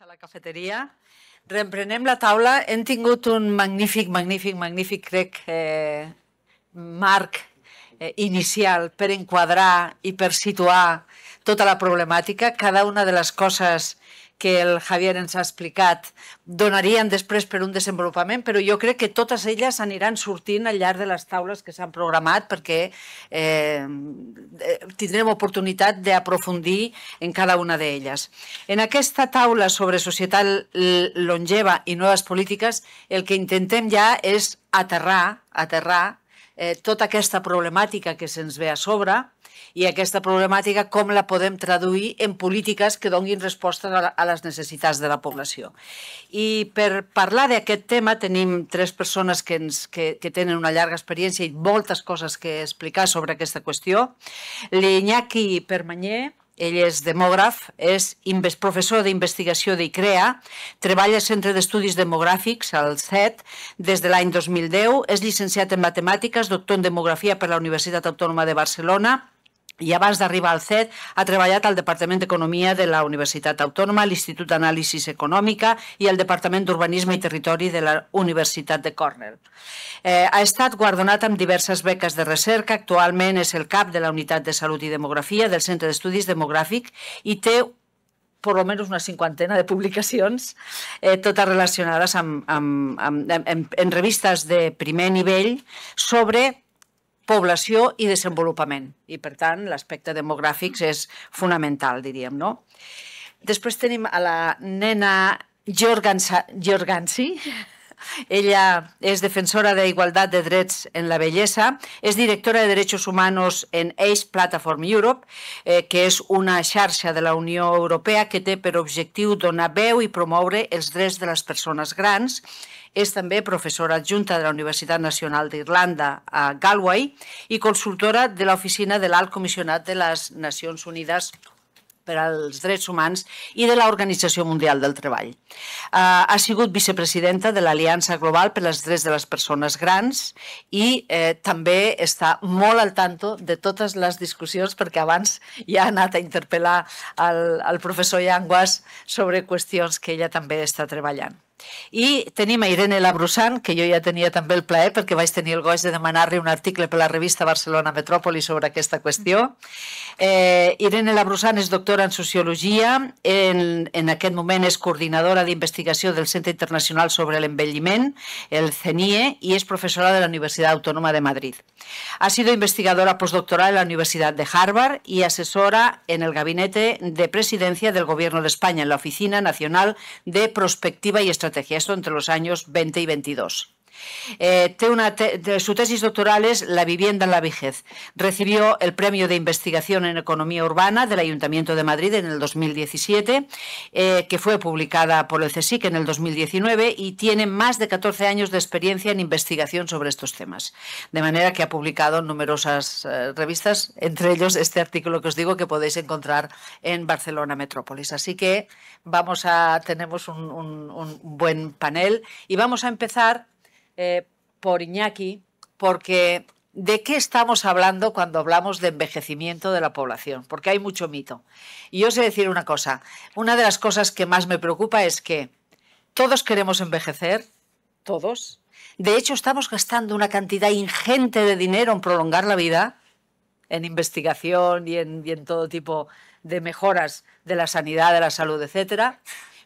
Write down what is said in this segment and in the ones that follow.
a la cafeteria. Reemprenem la taula. Hem tingut un magnífic, magnífic, magnífic, crec, eh, marc eh, inicial per enquadrar i per situar tota la problemàtica. Cada una de les coses que el Javier ens ha explicat donarien després per un desenvolupament, però jo crec que totes elles aniran sortint al llarg de les taules que s'han programat perquè eh, eh tindrem oportunitat d'aprofundir en cada una d'elles. En aquesta taula sobre societat longeva i noves polítiques, el que intentem ja és aterrar, aterrar eh, tota aquesta problemàtica que se'ns ve a sobre i aquesta problemàtica com la podem traduir en polítiques que donguin resposta a, a les necessitats de la població. I per parlar d'aquest tema tenim tres persones que, ens, que, que tenen una llarga experiència i moltes coses que explicar sobre aquesta qüestió. L'Iñaki Permanyer, ell és demògraf, és professor d'investigació d'ICREA, treballa al Centre d'Estudis Demogràfics, al CET, des de l'any 2010, és llicenciat en Matemàtiques, doctor en Demografia per la Universitat Autònoma de Barcelona, i abans d'arribar al CET ha treballat al Departament d'Economia de la Universitat Autònoma, l'Institut d'Anàlisis Econòmica i el Departament d'Urbanisme i Territori de la Universitat de Cornell. Eh, ha estat guardonat amb diverses beques de recerca, actualment és el cap de la Unitat de Salut i Demografia del Centre d'Estudis Demogràfic i té per almenys una cinquantena de publicacions, eh, totes relacionades amb, amb, amb, amb, amb, en revistes de primer nivell sobre població i desenvolupament. I, per tant, l'aspecte demogràfic és fonamental, diríem, no? Després tenim a la nena Georgansi, ella és defensora de igualtat de drets en la bellesa, és directora de derechos humanos en Age Platform Europe, eh, que és una xarxa de la Unió Europea que té per objectiu donar veu i promoure els drets de les persones grans és també professora adjunta de la Universitat Nacional d'Irlanda a Galway i consultora de l'Oficina de l'Alt Comissionat de les Nacions Unides per als Drets Humans i de l'Organització Mundial del Treball. Eh, ha sigut vicepresidenta de l'Aliança Global per als Drets de les Persones Grans i eh, també està molt al tanto de totes les discussions perquè abans ja ha anat a interpel·lar el, el professor Llanguas sobre qüestions que ella també està treballant. I tenim a Irene Labrusan, que jo ja tenia també el plaer perquè vaig tenir el goig de demanar-li un article per la revista Barcelona Metròpoli sobre aquesta qüestió. Eh, Irene Labrusan és doctora en Sociologia, en, en aquest moment és coordinadora de Investigación del Centro Internacional sobre el Embellimen, el CENIE, y es profesora de la Universidad Autónoma de Madrid. Ha sido investigadora postdoctoral en la Universidad de Harvard y asesora en el Gabinete de Presidencia del Gobierno de España, en la Oficina Nacional de Prospectiva y Estrategia, esto entre los años 20 y 22. Eh, su tesis doctoral es La vivienda en la vejez. Recibió el Premio de Investigación en Economía Urbana del Ayuntamiento de Madrid en el 2017, eh, que fue publicada por el CSIC en el 2019 y tiene más de 14 años de experiencia en investigación sobre estos temas. De manera que ha publicado numerosas eh, revistas, entre ellos este artículo que os digo que podéis encontrar en Barcelona Metrópolis. Así que vamos a, tenemos un buen panel y vamos a empezar eh, por Iñaki, porque ¿de qué estamos hablando cuando hablamos de envejecimiento de la población? Porque hay mucho mito. Y yo sé decir una cosa, una de las cosas que más me preocupa es que todos queremos envejecer, todos. De hecho, estamos gastando una cantidad ingente de dinero en prolongar la vida, en investigación y en, y en todo tipo de mejoras de la sanidad, de la salud, etcétera.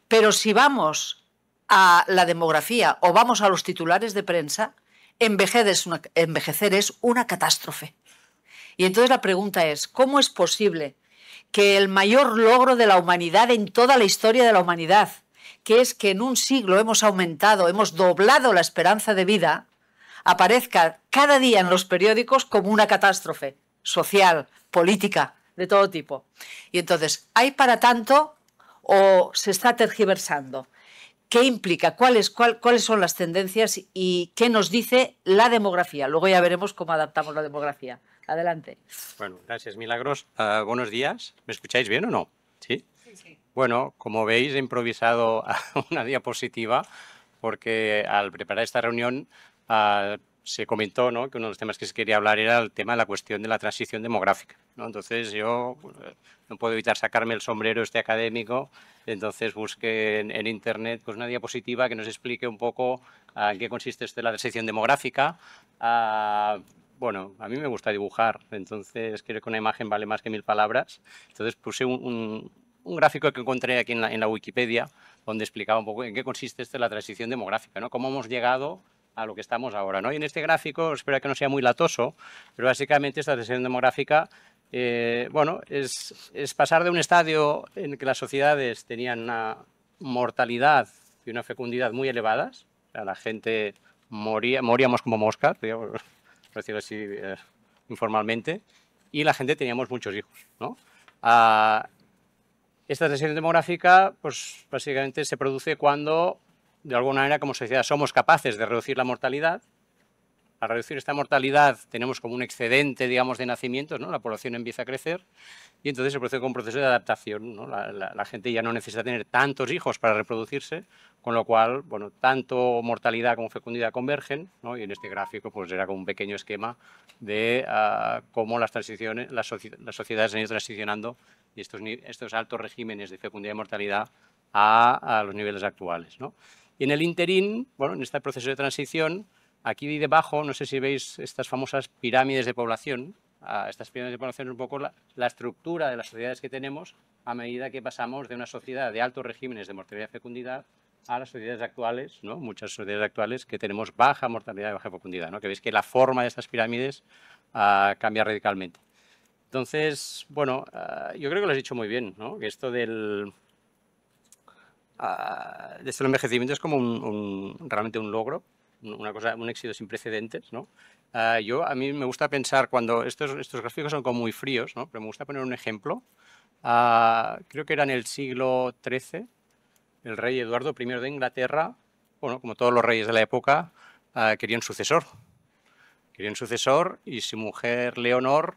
Pero si vamos a la demografía o vamos a los titulares de prensa, envejecer es una, catástrofe. Y entonces la pregunta es, ¿cómo es posible que el mayor logro de la humanidad en toda la historia de la humanidad, que es que en un siglo hemos aumentado, hemos doblado la esperanza de vida, aparezca cada día en los periódicos como una catástrofe social, política, de todo tipo. Y entonces, ¿hay para tanto o se está tergiversando? qué implica, cuáles, cuál, cuáles son las tendencias y qué nos dice la demografía. Luego ya veremos cómo adaptamos la demografía. Adelante. Bueno, gracias, Milagros. Ah, buenos días. ¿Me escucháis bien o no? ¿Sí? Bueno, como veis, he improvisado una diapositiva porque al preparar esta reunión ah, se comentó ¿no? que uno de los temas que se quería hablar era el tema de la cuestión de la transición demográfica. ¿no? Entonces yo pues, no puedo evitar sacarme el sombrero este académico entonces busquen en internet pues, una diapositiva que nos explique un poco ah, en qué consiste este, la transición demográfica. Ah, bueno, a mí me gusta dibujar, entonces creo que una imagen vale más que mil palabras. Entonces puse un, gráfico que encontré aquí en la, Wikipedia, donde explicaba un poco en qué consiste este, la transición demográfica, ¿no? cómo hemos llegado a lo que estamos ahora. ¿no? Y en este gráfico, espero que no sea muy latoso, pero básicamente esta transición demográfica eh, bueno, es, pasar de un estadio en que las sociedades tenían una mortalidad y una fecundidad muy elevadas, la gente moría, moríamos como moscas, por decirlo así eh, informalmente, y la gente teníamos muchos hijos, ah, esta tensión demográfica, pues básicamente se produce cuando, de alguna manera, como sociedad somos capaces de reducir la mortalidad al reducir esta mortalidad tenemos como un excedente, digamos, de nacimientos, ¿no? La población empieza a crecer y entonces se produce un proceso de adaptación, ¿no? la, gente ya no necesita tener tantos hijos para reproducirse, con lo cual, bueno, tanto mortalidad como fecundidad convergen, ¿no? Y en este gráfico, pues, era como un pequeño esquema de ah, cómo las transiciones, las, sociedades han ido transicionando y estos, estos altos regímenes de fecundidad y mortalidad a, a los niveles actuales, ¿no? Y en el interín, bueno, en este proceso de transición, Aquí debajo, no sé si veis estas famosas pirámides de población. estas pirámides de población es un poco la, estructura de las sociedades que tenemos a medida que pasamos de una sociedad de altos regímenes de mortalidad y fecundidad a las sociedades actuales, muchas sociedades actuales que tenemos baja mortalidad y baja fecundidad, ¿no? que veis que la forma de estas pirámides ah, cambia radicalmente. Entonces, bueno, ah, yo creo que lo has dicho muy bien, ¿no? que esto del, ah, de este envejecimiento es como un, realmente un logro cosa, un éxito sin precedentes, ah, yo, a mí me gusta pensar cuando estos, estos gráficos son como muy fríos, ¿no? pero me gusta poner un ejemplo. Ah, creo que era en el siglo XIII, el rey Eduardo I de Inglaterra, bueno, como todos los reyes de la época, querían ah, quería un sucesor. Quería un sucesor y su mujer Leonor,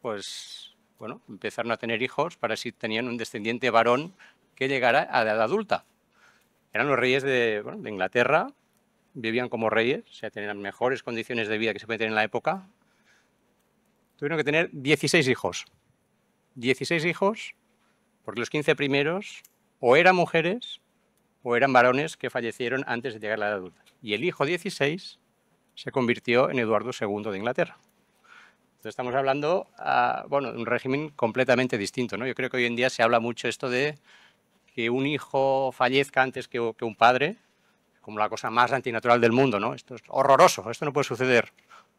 pues, bueno, empezaron a tener hijos para si tenían un descendiente varón que llegara a la edad adulta. Eran los reyes de, de Inglaterra, vivían como reyes, o sea, tenían mejores condiciones de vida que se puede tener en la época, tuvieron que tener 16 hijos. 16 hijos, porque los 15 primeros o eran mujeres o eran varones que fallecieron antes de llegar a la edad adulta. Y el hijo 16 se convirtió en Eduardo II de Inglaterra. Entonces estamos hablando ah, bueno, de un régimen completamente distinto. ¿no? Yo creo que hoy en día se habla mucho esto de que un hijo fallezca antes que un padre, como la cosa más antinatural del mundo, ¿no? Esto es horroroso, esto no puede suceder.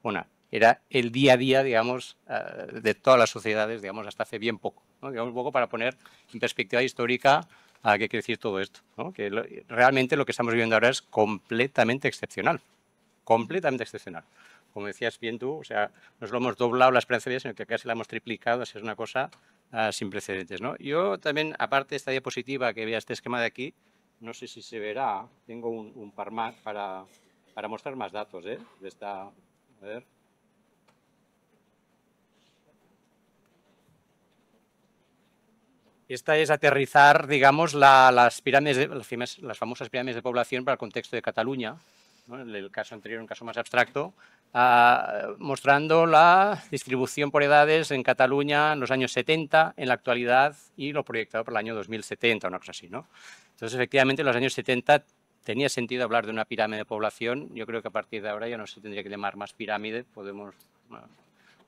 Una, era el día a día, digamos, eh, de todas las sociedades, digamos, hasta hace bien poco, un poco para poner en perspectiva histórica a qué quiere decir todo esto, Que realmente lo que estamos viviendo ahora es completamente excepcional, completamente excepcional. Como decías bien tú, o sea, nos lo hemos doblado las vida, sino que casi la hemos triplicado, así es una cosa ah, sin precedentes, ¿no? Yo también, aparte de esta diapositiva que veía este esquema de aquí, no sé si se verá, tengo un, par más para, para, mostrar más datos ¿eh? esta... A ver. Esta es aterrizar, digamos, las, pirámides las, famosas pirámides de población para el contexto de Cataluña, en el caso anterior, un caso más abstracto, ah, mostrando la distribución por edades en Cataluña en los años 70, en la actualidad y lo proyectado para el año 2070, una cosa así. ¿no? Entonces, efectivamente, en los años 70 tenía sentido hablar de una pirámide de población. Yo creo que a partir de ahora ya no se tendría que llamar más pirámide. Podemos,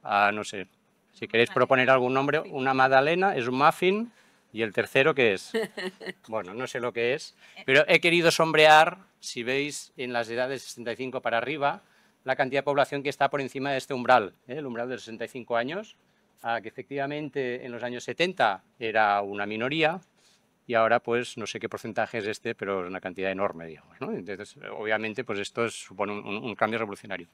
no sé, si queréis proponer algún nombre, una magdalena es un muffin y el tercero qué es. Bueno, no sé lo que es, pero he querido sombrear, si veis, en las edades 65 para arriba, la cantidad de población que está por encima de este umbral, ¿eh? el umbral de 65 años, que efectivamente en los años 70 era una minoría, y ahora pues no sé qué porcentaje es este, pero es una cantidad enorme, digamos. Entonces, obviamente, pues esto supone un, cambio revolucionario.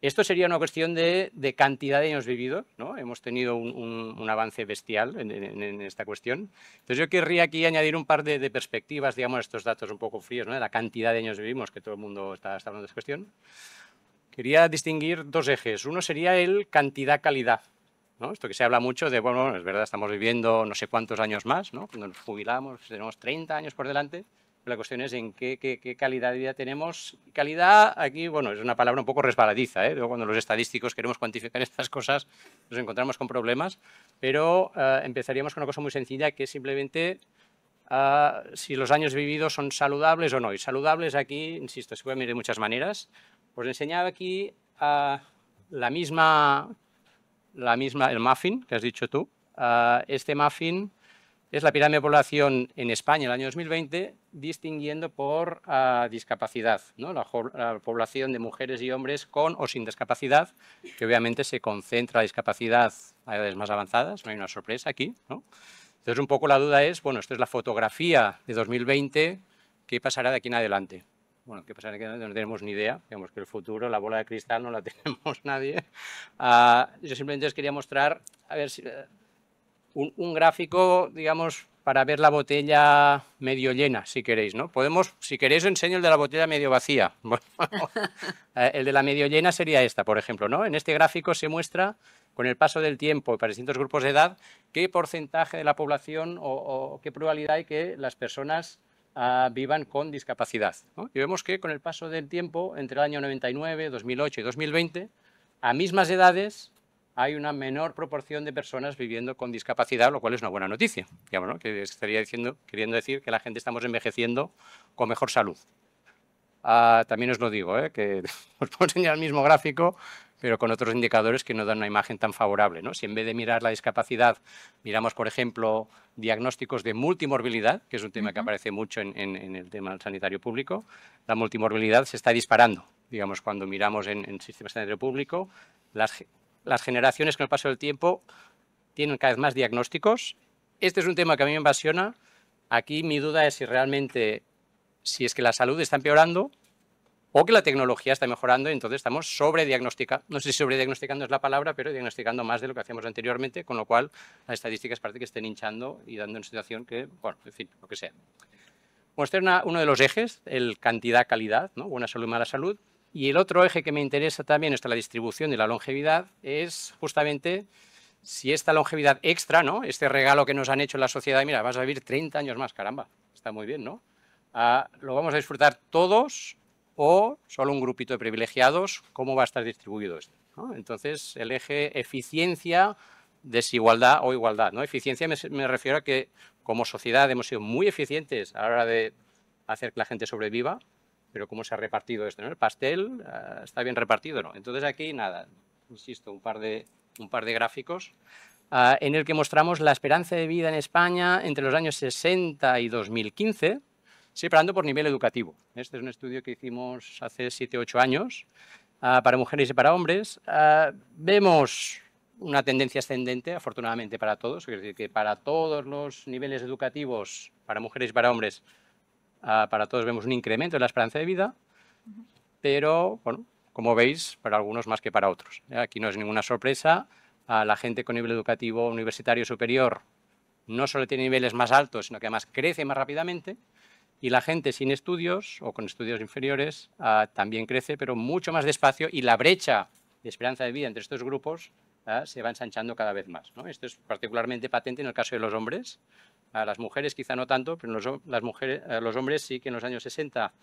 Esto sería una cuestión de, cantidad de años vividos, ¿no? Hemos tenido un, avance bestial en, esta cuestión. Entonces yo querría aquí añadir un par de, perspectivas, digamos, estos datos un poco fríos, ¿no? la cantidad de años vivimos, que todo el mundo está, está hablando de esta cuestión. Quería distinguir dos ejes. Uno sería el cantidad-calidad, esto que se habla mucho de, bueno, es verdad, estamos viviendo no sé cuántos años más, ¿no? Cuando nos jubilamos, tenemos 30 años por delante, la cuestión es en qué, calidad de vida tenemos. Calidad, aquí, bueno, es una palabra un poco resbaladiza. ¿eh? cuando los estadísticos queremos cuantificar estas cosas, nos encontramos con problemas. Pero eh, empezaríamos con una cosa muy sencilla, que es simplemente ah, si los años vividos son saludables o no. Y saludables aquí, insisto, se puede medir de muchas maneras. Os pues enseñaba aquí ah, la misma la misma, el muffin que has dicho tú. Ah, este muffin es la pirámide de población en España en el año 2020, distinguiendo por ah, discapacidad, ¿no? la, población de mujeres y hombres con o sin discapacidad, que obviamente se concentra la discapacidad a edades más avanzadas, no hay una sorpresa aquí. Entonces, un poco la duda es, bueno, esta es la fotografía de 2020, ¿qué pasará de aquí en adelante? Bueno, que pasa que no, tenemos ni idea, digamos que el futuro, la bola de cristal no la tenemos nadie. Ah, yo simplemente os quería mostrar, a ver eh, un, gráfico, digamos, para ver la botella medio llena, si queréis, ¿no? Podemos, si queréis, os enseño el de la botella medio vacía. Eh, el de la medio llena sería esta, por ejemplo, ¿no? En este gráfico se muestra, con el paso del tiempo para distintos grupos de edad, qué porcentaje de la población o qué probabilidad hay que las personas vivan con discapacidad. Y vemos que con el paso del tiempo, entre el año 99, 2008 y 2020, a mismas edades hay una menor proporción de personas viviendo con discapacidad, lo cual es una buena noticia. que estaría diciendo, queriendo decir que la gente estamos envejeciendo con mejor salud. Ah, también os lo digo, ¿eh? que os puedo enseñar el mismo gráfico pero con otros indicadores que no dan una imagen tan favorable. ¿no? Si en vez de mirar la discapacidad, miramos, por ejemplo, diagnósticos de multimorbilidad, que es un tema que aparece mucho en, el tema del sanitario público, la multimorbilidad se está disparando. Digamos, cuando miramos en el sistema sanitario público, las, las generaciones con el paso del tiempo tienen cada vez más diagnósticos. Este es un tema que a mí me invasiona Aquí mi duda es si realmente, si es que la salud está empeorando o que la tecnología está mejorando y entonces estamos sobrediagnosticando, no sé si sobrediagnosticando es la palabra, pero diagnosticando más de lo que hacíamos anteriormente, con lo cual las estadísticas parece que estén hinchando y dando en situación que, bueno, en fin, lo que sea. Bueno, uno de los ejes, el cantidad-calidad, ¿no? buena salud, y mala salud. Y el otro eje que me interesa también, está la distribución y la longevidad, es justamente si esta longevidad extra, ¿no? este regalo que nos han hecho la sociedad, mira, vas a vivir 30 años más, caramba, está muy bien, ¿no? Ah, lo vamos a disfrutar todos, o solo un grupito de privilegiados, ¿cómo va a estar distribuido esto? Entonces, el eje eficiencia, desigualdad o igualdad. ¿no? Eficiencia me, refiero a que como sociedad hemos sido muy eficientes a la hora de hacer que la gente sobreviva, pero ¿cómo se ha repartido esto? ¿El pastel ah, está bien repartido? No. Entonces, aquí nada, insisto, un par de, un par de gráficos. Ah, en el que mostramos la esperanza de vida en España entre los años 60 y 2015, separando por nivel educativo. Este es un estudio que hicimos hace 7-8 años ah, para mujeres y para hombres. Ah, vemos una tendencia ascendente, afortunadamente para todos, es decir, que para todos los niveles educativos, para mujeres y para hombres, ah, para todos vemos un incremento en la esperanza de vida, pero, bueno, como veis, para algunos más que para otros. Aquí no es ninguna sorpresa, la gente con nivel educativo universitario superior no solo tiene niveles más altos, sino que además crece más rápidamente, y la gente sin estudios o con estudios inferiores ah, también crece, pero mucho más despacio y la brecha de esperanza de vida entre estos grupos ah, se va ensanchando cada vez más. Esto es particularmente patente en el caso de los hombres. A las mujeres quizá no tanto, pero los, las mujeres, los hombres sí que en los años 60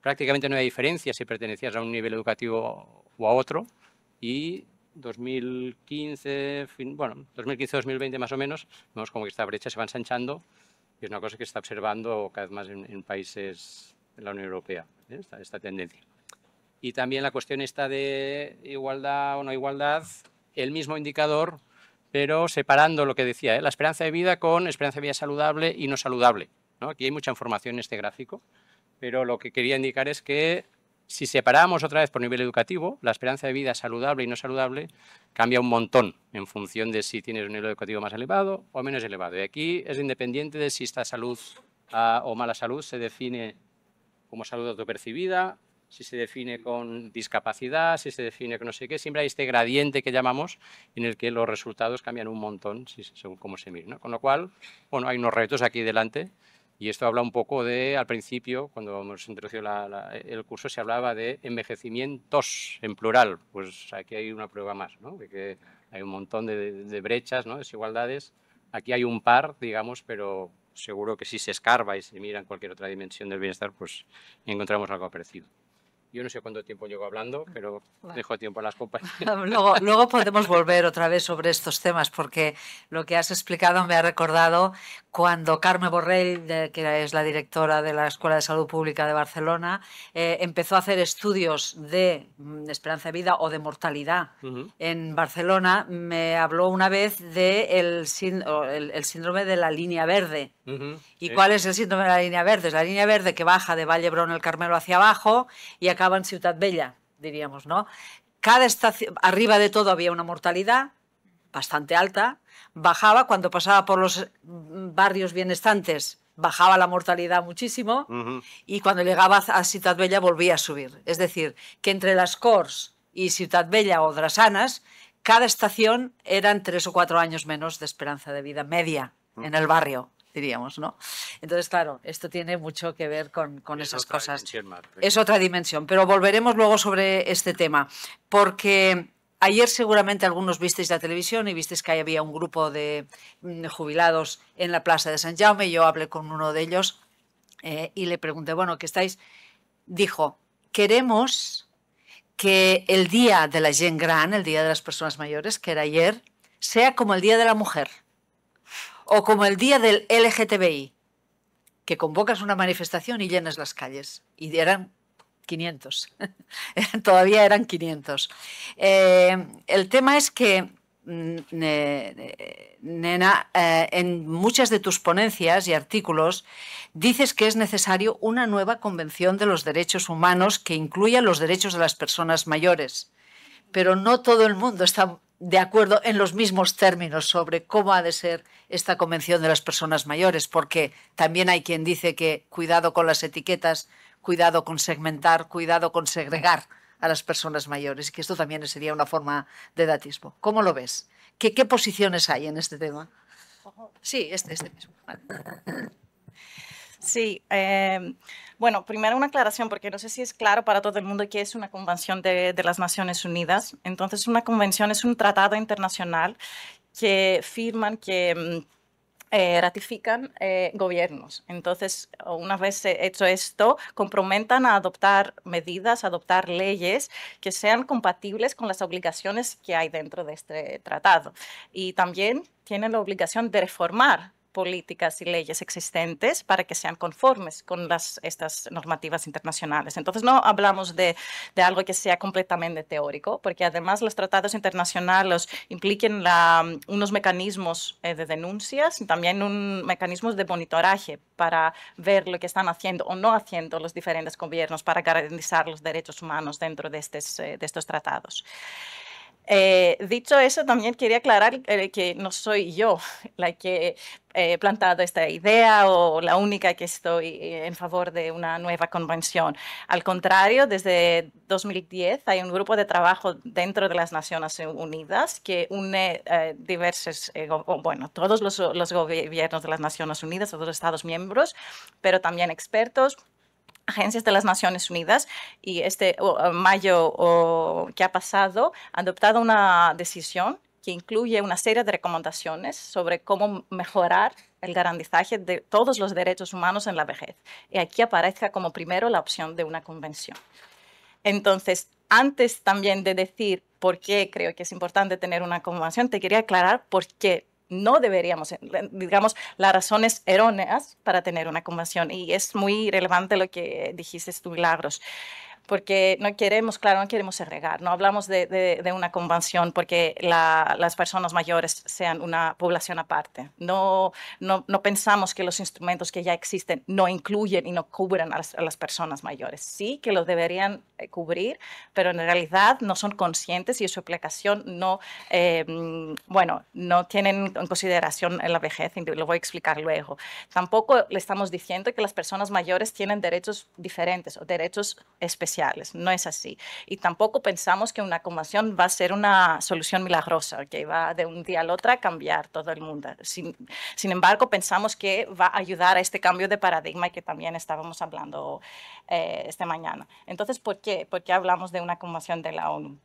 prácticamente no había diferencia si pertenecías a un nivel educativo o a otro. Y 2015, bueno, 2015-2020 más o menos, vemos como que esta brecha se va ensanchando y es una cosa que está observando cada vez más en, países de la Unión Europea, ¿eh? esta, tendencia. Y también la cuestión esta de igualdad o no igualdad, el mismo indicador, pero separando lo que decía, ¿eh? la esperanza de vida con esperanza de vida saludable y no saludable. Aquí hay mucha información en este gráfico, pero lo que quería indicar es que si separamos otra vez por nivel educativo, la esperanza de vida saludable y no saludable cambia un montón en función de si tienes un nivel educativo más elevado o menos elevado. Y aquí es independiente de si esta salud ah, o mala salud se define como salud autopercibida, si se define con discapacidad, si se define con no sé qué, siempre hay este gradiente que llamamos en el que los resultados cambian un montón según cómo se mire. Con lo cual, bueno, hay unos retos aquí delante y esto habla un poco de, al principio, cuando hemos introducido el curso, se hablaba de envejecimientos en plural. Pues aquí hay una prueba más, ¿no? de que hay un montón de, brechas, ¿no? desigualdades. Aquí hay un par, digamos, pero seguro que si se escarba y se mira en cualquier otra dimensión del bienestar, pues encontramos algo parecido. Yo no sé cuánto tiempo llego hablando, pero dejo tiempo a las compañías. Luego, podemos volver otra vez sobre estos temas, porque lo que has explicado me ha recordado cuando Carmen Borrell, que es la directora de la Escuela de Salud Pública de Barcelona, eh, empezó a hacer estudios mm, de esperanza de vida o de mortalidad en Barcelona, me habló una vez del síndrome de la línea verde ¿Y cuál es el síntoma de la línea verde? Es la línea verde que baja de Vallebrón el Carmelo hacia abajo y acaba en Ciudad Bella, diríamos, ¿no? Cada estación, arriba de todo había una mortalidad bastante alta, bajaba cuando pasaba por los mm, barrios bienestantes, bajaba la mortalidad muchísimo y cuando llegaba a Ciudad Bella volvía a subir. Es decir, que entre las Cors y Ciudad Bella o Drasanas, cada estación eran tres o cuatro años menos de esperanza de vida media en el barrio diríamos, ¿no? Entonces, claro, esto tiene mucho que ver con, esas cosas. Es otra dimensión, pero volveremos luego sobre este tema, porque ayer seguramente algunos visteis la televisión y visteis que había un grupo de mm, jubilados en la Plaza de San Jaume, yo hablé con uno de ellos eh, y le pregunté, bueno, ¿qué estáis? Dijo, queremos que el Día de la Gen Gran, el Día de las Personas Mayores, que era ayer, sea como el Día de la Mujer. O como el día del LGTBI, que convocas una manifestación y llenas las calles. Y eran 500. Todavía eran 500. Eh, el tema es que, mm, nena, eh, en muchas de tus ponencias y artículos dices que es necesario una nueva convención de los derechos humanos que incluya los derechos de las personas mayores. Pero no todo el mundo está de acuerdo en los mismos términos sobre cómo ha de ser esta convención de las personas mayores, porque también hay quien dice que cuidado con las etiquetas, cuidado con segmentar, cuidado con segregar a las personas mayores, que esto también sería una forma de datismo. ¿Cómo lo ves? ¿Qué, posiciones hay en este tema? Sí, este, este mismo. Sí, em, bueno, primero una aclaración, porque no sé si es claro para todo el mundo que es una convención de, las Naciones Unidas. Entonces, una convención es un tratado internacional que firman, que mm, eh, ratifican eh, gobiernos. Entonces, una vez hecho esto, comprometan a adoptar medidas, adoptar leyes que sean compatibles con las obligaciones que hay dentro de este tratado. Y también tienen la obligación de reformar políticas y leyes existentes para que sean conformes con las, estas normativas internacionales. Entonces, no hablamos de, algo que sea completamente teórico, porque además los tratados internacionales impliquen la, unos mecanismos eh, de denuncias y también un, mecanismos de monitoraje para ver lo que están haciendo o no haciendo los diferentes gobiernos para garantizar los derechos humanos dentro de, eh, de estos tratados. Eh, dicho eso, también quería aclarar eh, que no soy yo la que eh, he plantado esta idea o la única que estoy en favor de una nueva convención. Al contrario, desde 2010 hay un grupo de trabajo dentro de las Naciones Unidas que une diversos, bueno, todos los, los gobiernos de las Naciones Unidas, todos los Estados miembros, pero también expertos agencias de las Naciones Unidas y este mayo que ha pasado han adoptado una decisión que incluye una serie de recomendaciones sobre cómo mejorar el garantizaje de todos los derechos humanos en la vejez. Y aquí aparezca como primero la opción de una convención. Entonces, antes también de decir por qué creo que es importante tener una convención, te quería aclarar por qué no deberíamos, eh, digamos, las razones erróneas para tener una conversión Y es muy relevante lo que dijiste tu Milagros porque no queremos, claro, no queremos segregar, no hablamos de, una convención porque las personas mayores sean una población aparte. No, no, pensamos que los instrumentos que ya existen no incluyen y no cubran a las, personas mayores. Sí que los deberían eh, cubrir, pero en realidad no son conscientes y su aplicación no, eh, bueno, no tienen en consideración la vejez, lo voy a explicar luego. Tampoco le estamos diciendo que las personas mayores tienen derechos diferentes o derechos especiales no es así. Y tampoco pensamos que una conmoción va a ser una solución milagrosa, que va de un día al otro a cambiar todo el mundo. Sin, embargo, pensamos que va a ayudar a este cambio de paradigma que también estábamos hablando eh, esta mañana. Entonces, ¿por qué? ¿Por hablamos de una conmoción de la ONU?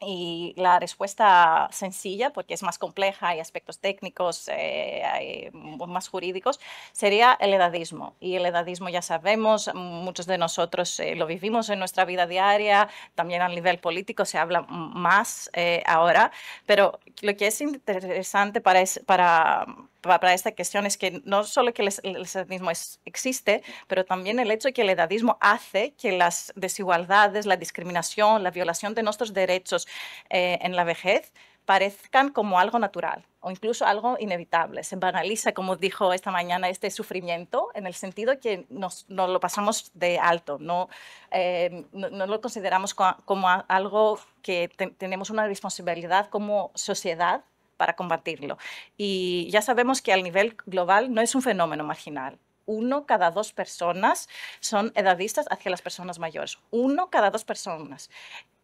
Y la respuesta sencilla, porque es más compleja, hay aspectos técnicos, eh, hay más jurídicos, sería el edadismo. Y el edadismo ya sabemos, muchos de nosotros eh, lo vivimos en nuestra vida diaria, también a nivel político se habla más eh, ahora, pero lo que es interesante para, para para esta cuestión es que no solo que el, sadismo existe, pero también el hecho de que el edadismo hace que las desigualdades, la discriminación, la violación de nuestros derechos eh, en la vejez parezcan como algo natural o incluso algo inevitable. Se banaliza, como dijo esta mañana, este sufrimiento en el sentido que nos, lo pasamos de alto, no, eh, lo consideramos como, algo que tenemos una responsabilidad como sociedad para combatirlo. Y ya sabemos que al nivel global no es un fenómeno marginal, uno cada dos personas son edadistas hacia las personas mayores. Uno cada dos personas.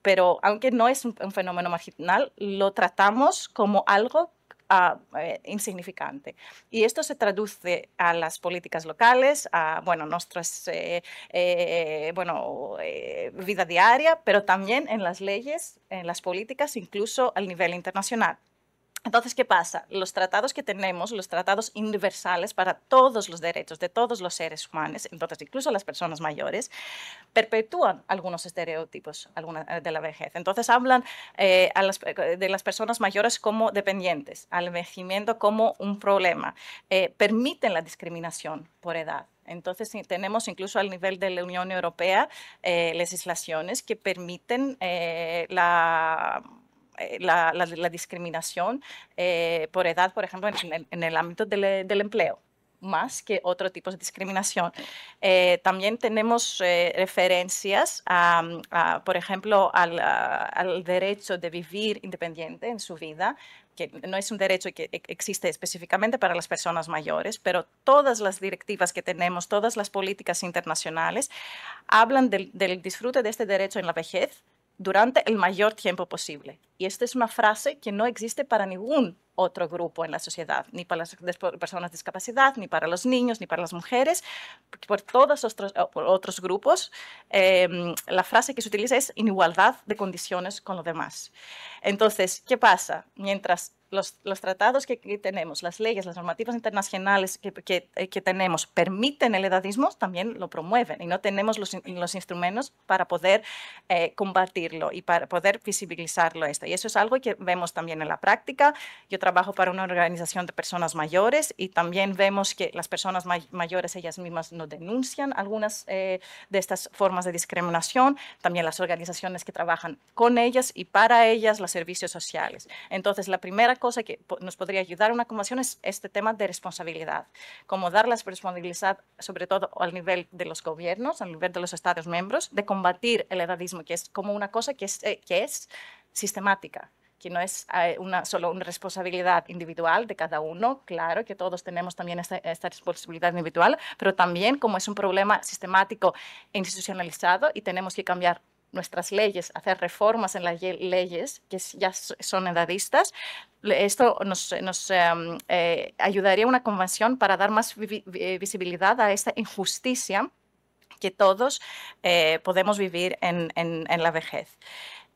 Pero aunque no es un, fenómeno marginal, lo tratamos como algo ah, eh, insignificante. Y esto se traduce a las políticas locales, a bueno, nuestras eh, eh, vida diaria, pero también en las leyes, en las políticas, incluso al nivel internacional. Entonces, ¿qué pasa? Los tratados que tenemos, los tratados universales para todos los derechos de todos los seres humanos, entonces incluso las personas mayores, perpetúan algunos estereotipos eh, de la vejez. Entonces, hablan eh, eh, de las personas mayores como dependientes, al envejecimiento como un problema, permiten la discriminación por edad. Entonces, tenemos incluso al nivel de la Unión Europea legislaciones que permiten la eh, la, discriminación eh, por edad, por ejemplo, en, el, ámbito eh, del, empleo más que otro tipo de discriminación. también tenemos referencias, mm, por ejemplo, al, derecho de vivir independiente en su vida, que no es un derecho que e, existe específicamente para las personas mayores, pero todas las directivas que tenemos, todas las políticas internacionales, hablan del disfrute de este derecho en la vejez durante el mayor tiempo posible. Y esta es una frase que no existe para ningún otro grupo en la sociedad, ni para las personas de discapacidad, ni para los niños, ni para las mujeres, por todos otros, otros grupos, em, la frase que se utiliza es inigualdad de condiciones con los demás. Entonces, ¿qué pasa? Mientras los, tratados que, tenemos, las leyes, las normativas internacionales eh, que, tenemos permiten el edadismo, también lo promueven y no tenemos los, instrumentos para poder eh, combatirlo y para poder visibilizarlo. Esto. Y eso es algo que vemos también en la práctica. Yo trabajo para una organización de personas mayores y también vemos que las personas mayores ellas mismas no denuncian algunas eh, de estas formas de discriminación, también las organizaciones que trabajan con ellas y para ellas los servicios sociales. Entonces, la primera cosa que nos podría ayudar una convención es este tema de responsabilidad, como dar la responsabilidad sobre todo al nivel de los gobiernos, al nivel de los estados miembros, de combatir el edadismo, que es como una cosa que es, eh, que es sistemática que no es eh, solo una responsabilidad individual de cada uno, claro que todos tenemos también esta, responsabilidad individual, pero también como es un problema sistemático e institucionalizado y tenemos que cambiar nuestras leyes, hacer reformas en las leyes que ya son edadistas. Esto nos, em, eh, ayudaría una convención para dar más eh, visibilidad a esta injusticia que todos podemos vivir en la vejez.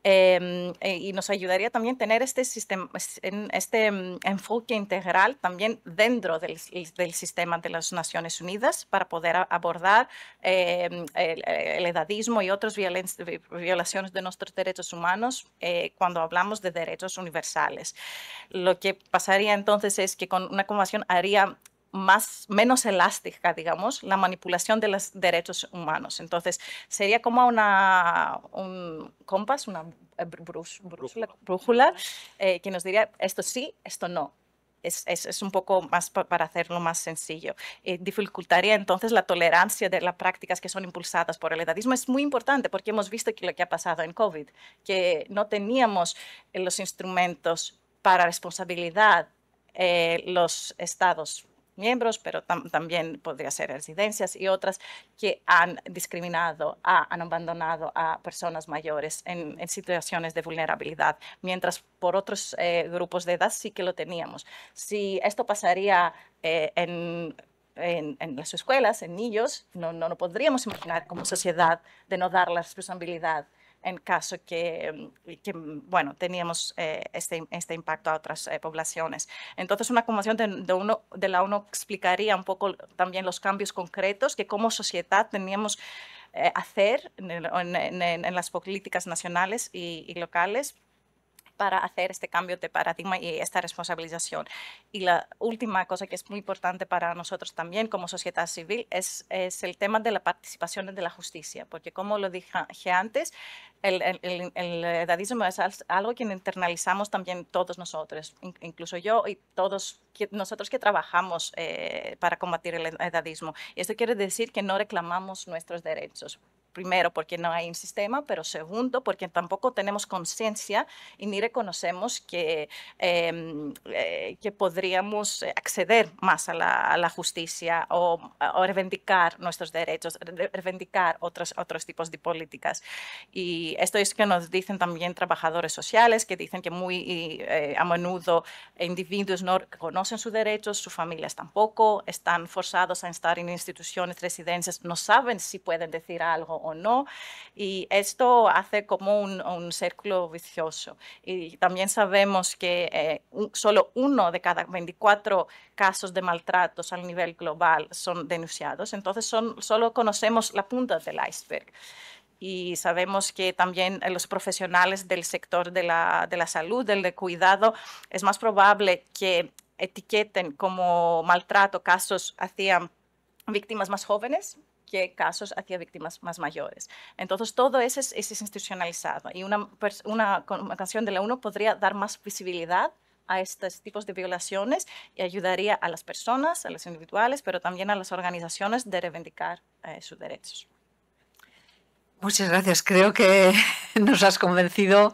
Em, eh, y nos ayudaría también tener este, sistema, este mm, enfoque integral también dentro del, sistema de las Naciones Unidas para poder abordar em, el, edadismo y otras violaciones de nuestros derechos humanos eh, cuando hablamos de derechos universales. Lo que pasaría entonces es que con una convención haría más, menos elástica, digamos, la manipulación de los derechos humanos. Entonces, sería como una, un compás, una eh, brújula, eh, que nos diría esto sí, esto no. Es, un poco más para hacerlo más sencillo. Eh, dificultaría entonces la tolerancia de las prácticas que son impulsadas por el edadismo. Es muy importante porque hemos visto que lo que ha pasado en COVID, que no teníamos los instrumentos para responsabilidad los estados miembros, pero también podría ser residencias y otras que han discriminado, han abandonado a personas mayores en, situaciones de vulnerabilidad, mientras por otros eh, grupos de edad sí que lo teníamos. Si esto pasaría eh, en las escuelas, en niños, no, no, podríamos imaginar como sociedad de no dar la responsabilidad en caso que, mm, mm, bueno, teníamos eh, este, este, impacto a otras eh, poblaciones. Entonces, una conmoción de, uno, de la ONU explicaría un poco también los cambios concretos que como sociedad teníamos eh, hacer en, las políticas nacionales y locales para hacer este cambio de paradigma y esta responsabilización. Y la última cosa que es muy importante para nosotros también como sociedad civil es, el tema de la participación de la justicia, porque como lo dije antes, el, edadismo es algo que internalizamos también todos nosotros, incluso yo y todos nosotros que trabajamos eh, para combatir el edadismo. Y esto quiere decir que no reclamamos nuestros derechos primero porque no hay un sistema, pero segundo porque tampoco tenemos conciencia y ni reconocemos que, em, eh, que podríamos eh, acceder más a la, justicia o, reivindicar nuestros derechos, reivindicar otros, otros tipos de políticas. Y esto es que nos dicen también trabajadores sociales, que dicen que muy eh, a menudo individuos no conocen sus derechos, sus familias tampoco, están forzados a estar en instituciones, residencias, no saben si pueden decir algo o no. Y esto hace como un, círculo vicioso. Y también sabemos que eh, solo uno de cada 24 casos de maltratos al nivel global son denunciados. Entonces solo conocemos la punta del iceberg y sabemos que también eh, los profesionales del sector de la, de la salud, del de cuidado, es más probable que etiqueten como maltrato casos hacia víctimas más jóvenes que casos hacia víctimas más mayores. Entonces, todo eso es, institucionalizado y una, una, de la UNO podría dar más visibilidad a estos tipos de violaciones y ayudaría a las personas, a los individuales, pero también a las organizaciones de reivindicar eh, sus derechos. Muchas gracias. Creo que nos has convencido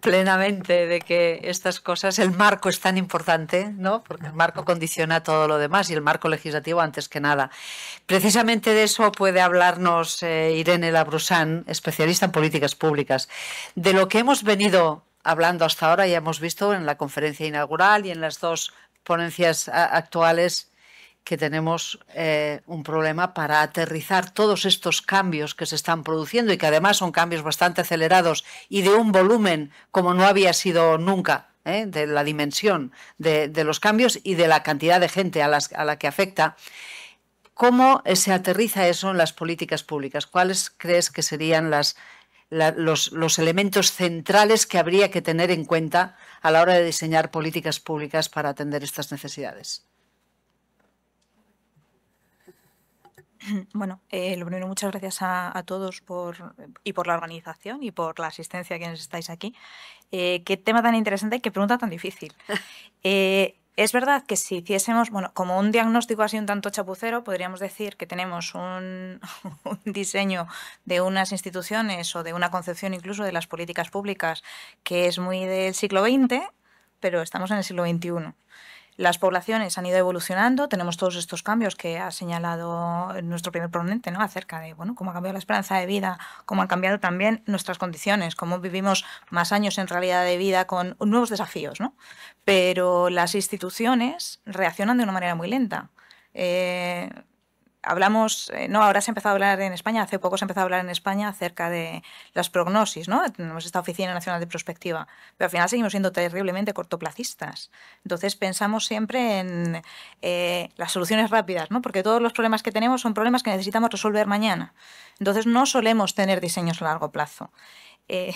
plenamente de que estas cosas, el marco es tan importante, ¿no? Porque el marco condiciona todo lo demás y el marco legislativo antes que nada. Precisamente de eso puede hablarnos eh, Irene Labrusán, especialista en políticas públicas, de lo que hemos venido hablando hasta ahora, ya hemos visto en la conferencia inaugural y en las dos ponencias actuales que tenemos eh, un problema para aterrizar todos estos cambios que se están produciendo y que además son cambios bastante acelerados y de un volumen como no había sido nunca, ¿eh? de la dimensión de, los cambios y de la cantidad de gente a, la que afecta. ¿Cómo se aterriza eso en las políticas públicas? ¿Cuáles crees que serían los, elementos centrales que habría que tener en cuenta a la hora de diseñar políticas públicas para atender estas necesidades? Bueno, eh, lo primero, muchas gracias a, todos por, y por la organización y por la asistencia a quienes estáis aquí. Eh, qué tema tan interesante y qué pregunta tan difícil. Eh, es verdad que si hiciésemos, bueno, como un diagnóstico así un tanto chapucero, podríamos decir que tenemos un, diseño de unas instituciones o de una concepción incluso de las políticas públicas que es muy del siglo XX, pero estamos en el siglo XXI. Las poblaciones han ido evolucionando, tenemos todos estos cambios que ha señalado nuestro primer ponente, ¿no? Acerca de, bueno, cómo ha cambiado la esperanza de vida, cómo han cambiado también nuestras condiciones, cómo vivimos más años en realidad de vida con nuevos desafíos, ¿no? Pero las instituciones reaccionan de una manera muy lenta. Eh, hablamos, eh, no, ahora se ha empezado a hablar en España, hace poco se ha empezado a hablar en España acerca de las prognosis, ¿no? Tenemos esta Oficina Nacional de Prospectiva, pero al final seguimos siendo terriblemente cortoplacistas. Entonces pensamos siempre en eh, las soluciones rápidas, ¿no? Porque todos los problemas que tenemos son problemas que necesitamos resolver mañana. Entonces no solemos tener diseños a largo plazo. Eh,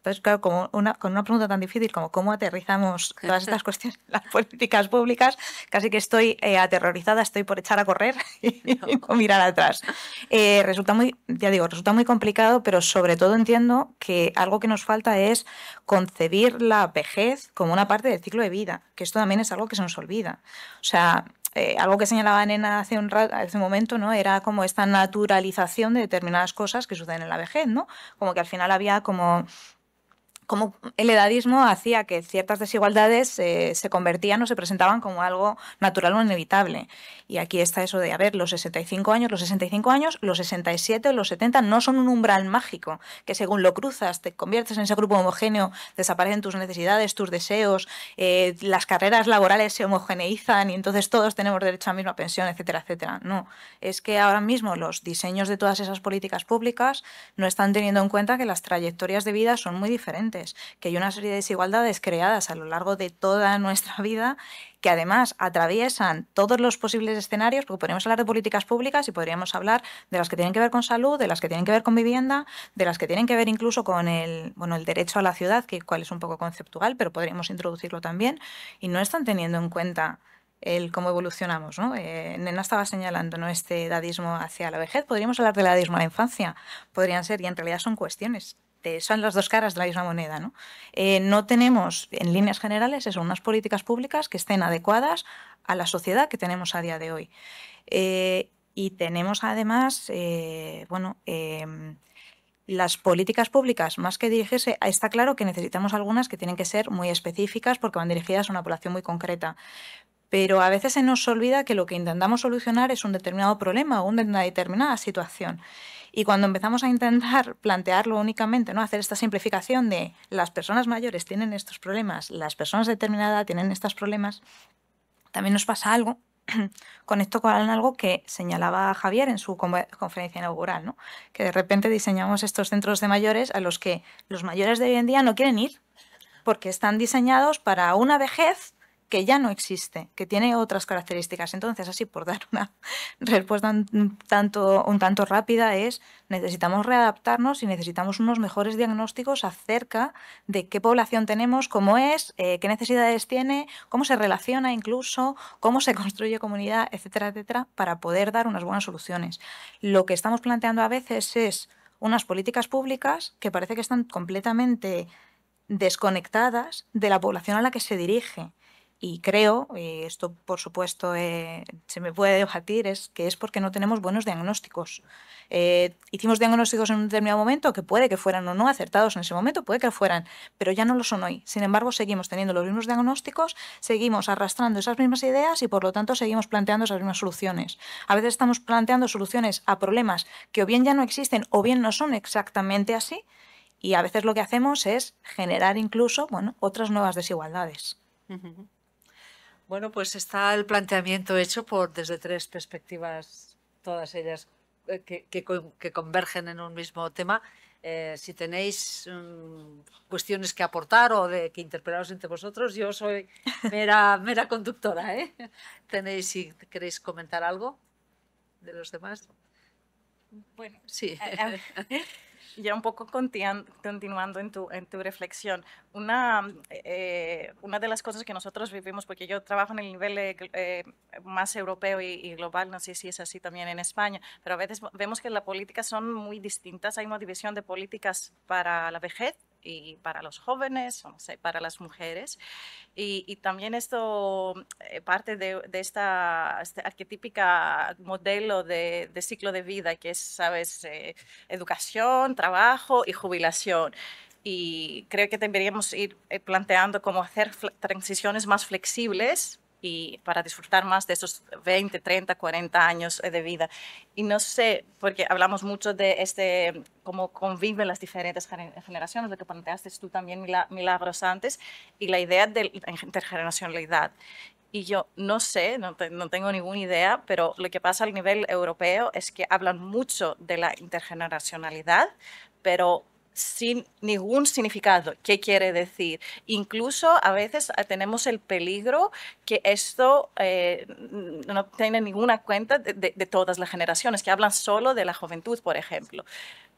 entonces, claro, como una, con una pregunta tan difícil como cómo aterrizamos todas estas cuestiones las políticas públicas, casi que estoy eh, aterrorizada, estoy por echar a correr y mirar atrás. Eh, resulta muy, ya digo, resulta muy complicado, pero sobre todo entiendo que algo que nos falta es concebir la vejez como una parte del ciclo de vida, que esto también es algo que se nos olvida. O sea, eh, algo que señalaba Nena hace un, momento, ¿no? Era como esta naturalización de determinadas cosas que suceden en la vejez, ¿no? Como que al final había como como el edadismo hacía que ciertas desigualdades eh, se convertían o se presentaban como algo natural o inevitable. Y aquí está eso de, a ver, los 65 años, los 65 años, los 67 o los 70 no son un umbral mágico, que según lo cruzas te conviertes en ese grupo homogéneo, desaparecen tus necesidades, tus deseos, eh, las carreras laborales se homogeneizan y entonces todos tenemos derecho a la misma pensión, etcétera, etcétera. No, es que ahora mismo los diseños de todas esas políticas públicas no están teniendo en cuenta que las trayectorias de vida son muy diferentes que hay una serie de desigualdades creadas a lo largo de toda nuestra vida que además atraviesan todos los posibles escenarios, porque podríamos hablar de políticas públicas y podríamos hablar de las que tienen que ver con salud, de las que tienen que ver con vivienda, de las que tienen que ver incluso con el, derecho a la ciudad, que cual es un poco conceptual, pero podríamos introducirlo también, y no están teniendo en cuenta el cómo evolucionamos. Eh, Nena estaba señalando ¿no? este dadismo hacia la vejez, podríamos hablar del dadismo a la infancia, podrían ser, y en realidad son cuestiones son las dos caras de la misma moneda. Eh, ¿no? tenemos, en líneas generales, eso, unas políticas públicas que estén adecuadas a la sociedad que tenemos a día de hoy. Eh, y tenemos además, eh, bueno, em, las políticas públicas, más que dirigirse, está claro que necesitamos algunas que tienen que ser muy específicas porque van dirigidas a una población muy concreta. Pero a veces se nos olvida que lo que intentamos solucionar es un determinado problema o una determinada situación. Y cuando empezamos a intentar plantearlo únicamente, ¿no? hacer esta simplificación de las personas mayores tienen estos problemas, las personas de determinada tienen estos problemas, también nos pasa algo conecto con algo que señalaba Javier en su conferencia inaugural, ¿no? que de repente diseñamos estos centros de mayores a los que los mayores de hoy en día no quieren ir, porque están diseñados para una vejez que ya no existe, que tiene otras características. Entonces, así por dar una respuesta un tanto, un tanto rápida, es necesitamos readaptarnos y necesitamos unos mejores diagnósticos acerca de qué población tenemos, cómo es, eh, qué necesidades tiene, cómo se relaciona incluso, cómo se construye comunidad, etcétera, etcétera, para poder dar unas buenas soluciones. Lo que estamos planteando a veces es unas políticas públicas que parece que están completamente desconectadas de la población a la que se dirige y creo, y eh, esto por supuesto eh, se me puede debatir, es que es porque no tenemos buenos diagnósticos. Eh, hicimos diagnósticos en un determinado momento que puede que fueran o no acertados en ese momento, puede que fueran, pero ya no lo son hoy. Sin embargo, seguimos teniendo los mismos diagnósticos, seguimos arrastrando esas mismas ideas y por lo tanto seguimos planteando esas mismas soluciones. A veces estamos planteando soluciones a problemas que o bien ya no existen o bien no son exactamente así y a veces lo que hacemos es generar incluso bueno, otras nuevas desigualdades. Bueno, pues está el planteamiento hecho por desde tres perspectivas, todas ellas eh, que, convergen en un mismo tema. Eh, si tenéis mm, cuestiones que aportar o de que interpelaros entre vosotros, yo soy mera, conductora. ¿eh? ¿Tenéis, si queréis comentar algo de los demás? Bueno, sí. Ya un poco continuando en tu, en tu reflexión, una, eh, una de las cosas que nosotros vivimos, porque yo trabajo en el nivel eh, eh, más europeo y, y, global, no sé si es así también en España, pero a veces vemos que las políticas son muy distintas, hay una división de políticas para la vejez y para los jóvenes, o para las mujeres. Y, también esto eh, parte de, esta, este arquetípica modelo de, ciclo de vida que es, sabes, eh, educación, trabajo y jubilación y creo que deberíamos ir eh, planteando cómo hacer transiciones más flexibles y para disfrutar más de esos 20, 30, 40 años eh, de vida. Y no sé, porque hablamos mucho de este, cómo conviven las diferentes generaciones, lo que planteaste tú también milagros antes, y la idea de la intergeneracionalidad. Y yo no sé, no, no, tengo ninguna idea, pero lo que pasa al nivel europeo es que hablan mucho de la intergeneracionalidad, pero sin ningún significado. ¿Qué quiere decir? Incluso a veces eh, tenemos el peligro que esto eh, no tiene ninguna cuenta de, todas las generaciones, que hablan solo de la juventud, por ejemplo.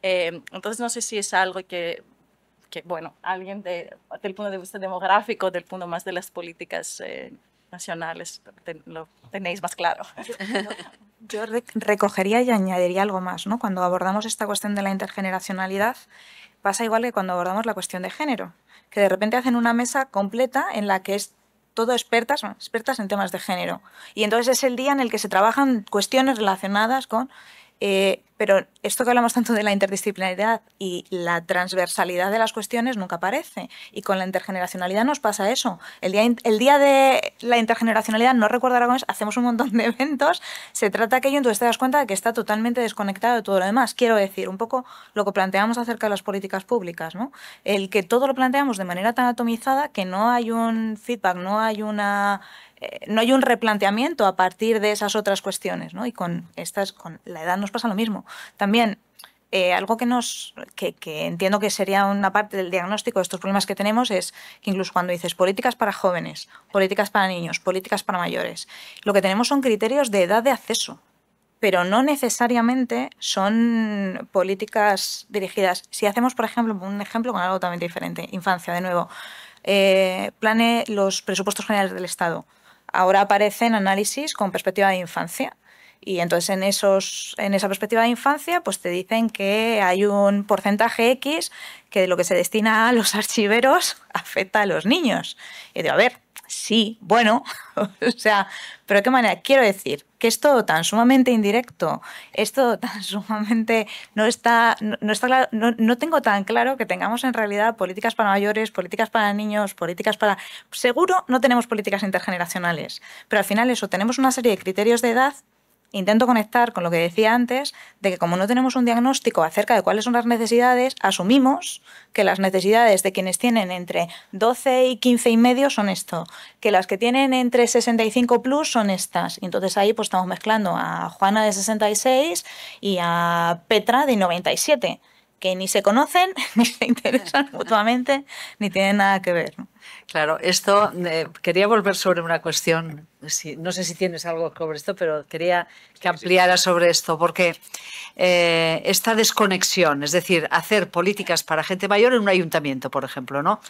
Eh, entonces, no sé si es algo que, bueno, alguien de, del punto de vista demográfico, del punto más de las políticas nacionales, lo tenéis más claro. Yo, yo recogería y añadiría algo más, ¿no? Cuando abordamos esta cuestión de la intergeneracionalidad, Pasa igual que cuando abordamos la cuestión de género, que de repente hacen una mesa completa en la que es todo expertas, expertas en temas de género. Y entonces es el día en el que se trabajan cuestiones relacionadas con eh, pero esto que hablamos tanto de la interdisciplinaridad y la transversalidad de las cuestiones nunca aparece. Y con la intergeneracionalidad nos pasa eso. El día, el día de la intergeneracionalidad, no recuerdo ahora cómo es, hacemos un montón de eventos, se trata aquello y entonces te das cuenta de que está totalmente desconectado de todo lo demás. Quiero decir, un poco lo que planteamos acerca de las políticas públicas, ¿no? El que todo lo planteamos de manera tan atomizada que no hay un feedback, no hay una eh, no hay un replanteamiento a partir de esas otras cuestiones, ¿no? Y con estas, con la edad nos pasa lo mismo. También eh, algo que nos que, entiendo que sería una parte del diagnóstico de estos problemas que tenemos es que incluso cuando dices políticas para jóvenes, políticas para niños, políticas para mayores, lo que tenemos son criterios de edad de acceso, pero no necesariamente son políticas dirigidas. Si hacemos, por ejemplo, un ejemplo con algo totalmente diferente, infancia, de nuevo, eh, plane los presupuestos generales del Estado ahora aparecen análisis con perspectiva de infancia. Y entonces en, esos, en esa perspectiva de infancia, pues te dicen que hay un porcentaje X que de lo que se destina a los archiveros afecta a los niños. Y digo, a ver, sí, bueno, o sea, pero de qué manera, quiero decir que esto tan sumamente indirecto, esto tan sumamente, no está, no, está no, tengo tan claro que tengamos en realidad políticas para mayores, políticas para niños, políticas para... Seguro no tenemos políticas intergeneracionales, pero al final eso, tenemos una serie de criterios de edad intento conectar con lo que decía antes, de que como no tenemos un diagnóstico acerca de cuáles son las necesidades, asumimos que las necesidades de quienes tienen entre 12 y 15 y medio son esto, que las que tienen entre 65 plus son estas. Y entonces ahí pues estamos mezclando a Juana de 66 y a Petra de 97 que ni se conocen, ni se interesan mutuamente, ni tienen nada que ver. Claro, esto eh, quería volver sobre una cuestión. no sé si tienes algo sobre esto, pero quería que ampliara sobre esto, porque eh, esta desconexión, es decir, hacer políticas para gente mayor en un ayuntamiento, por ejemplo, ¿no?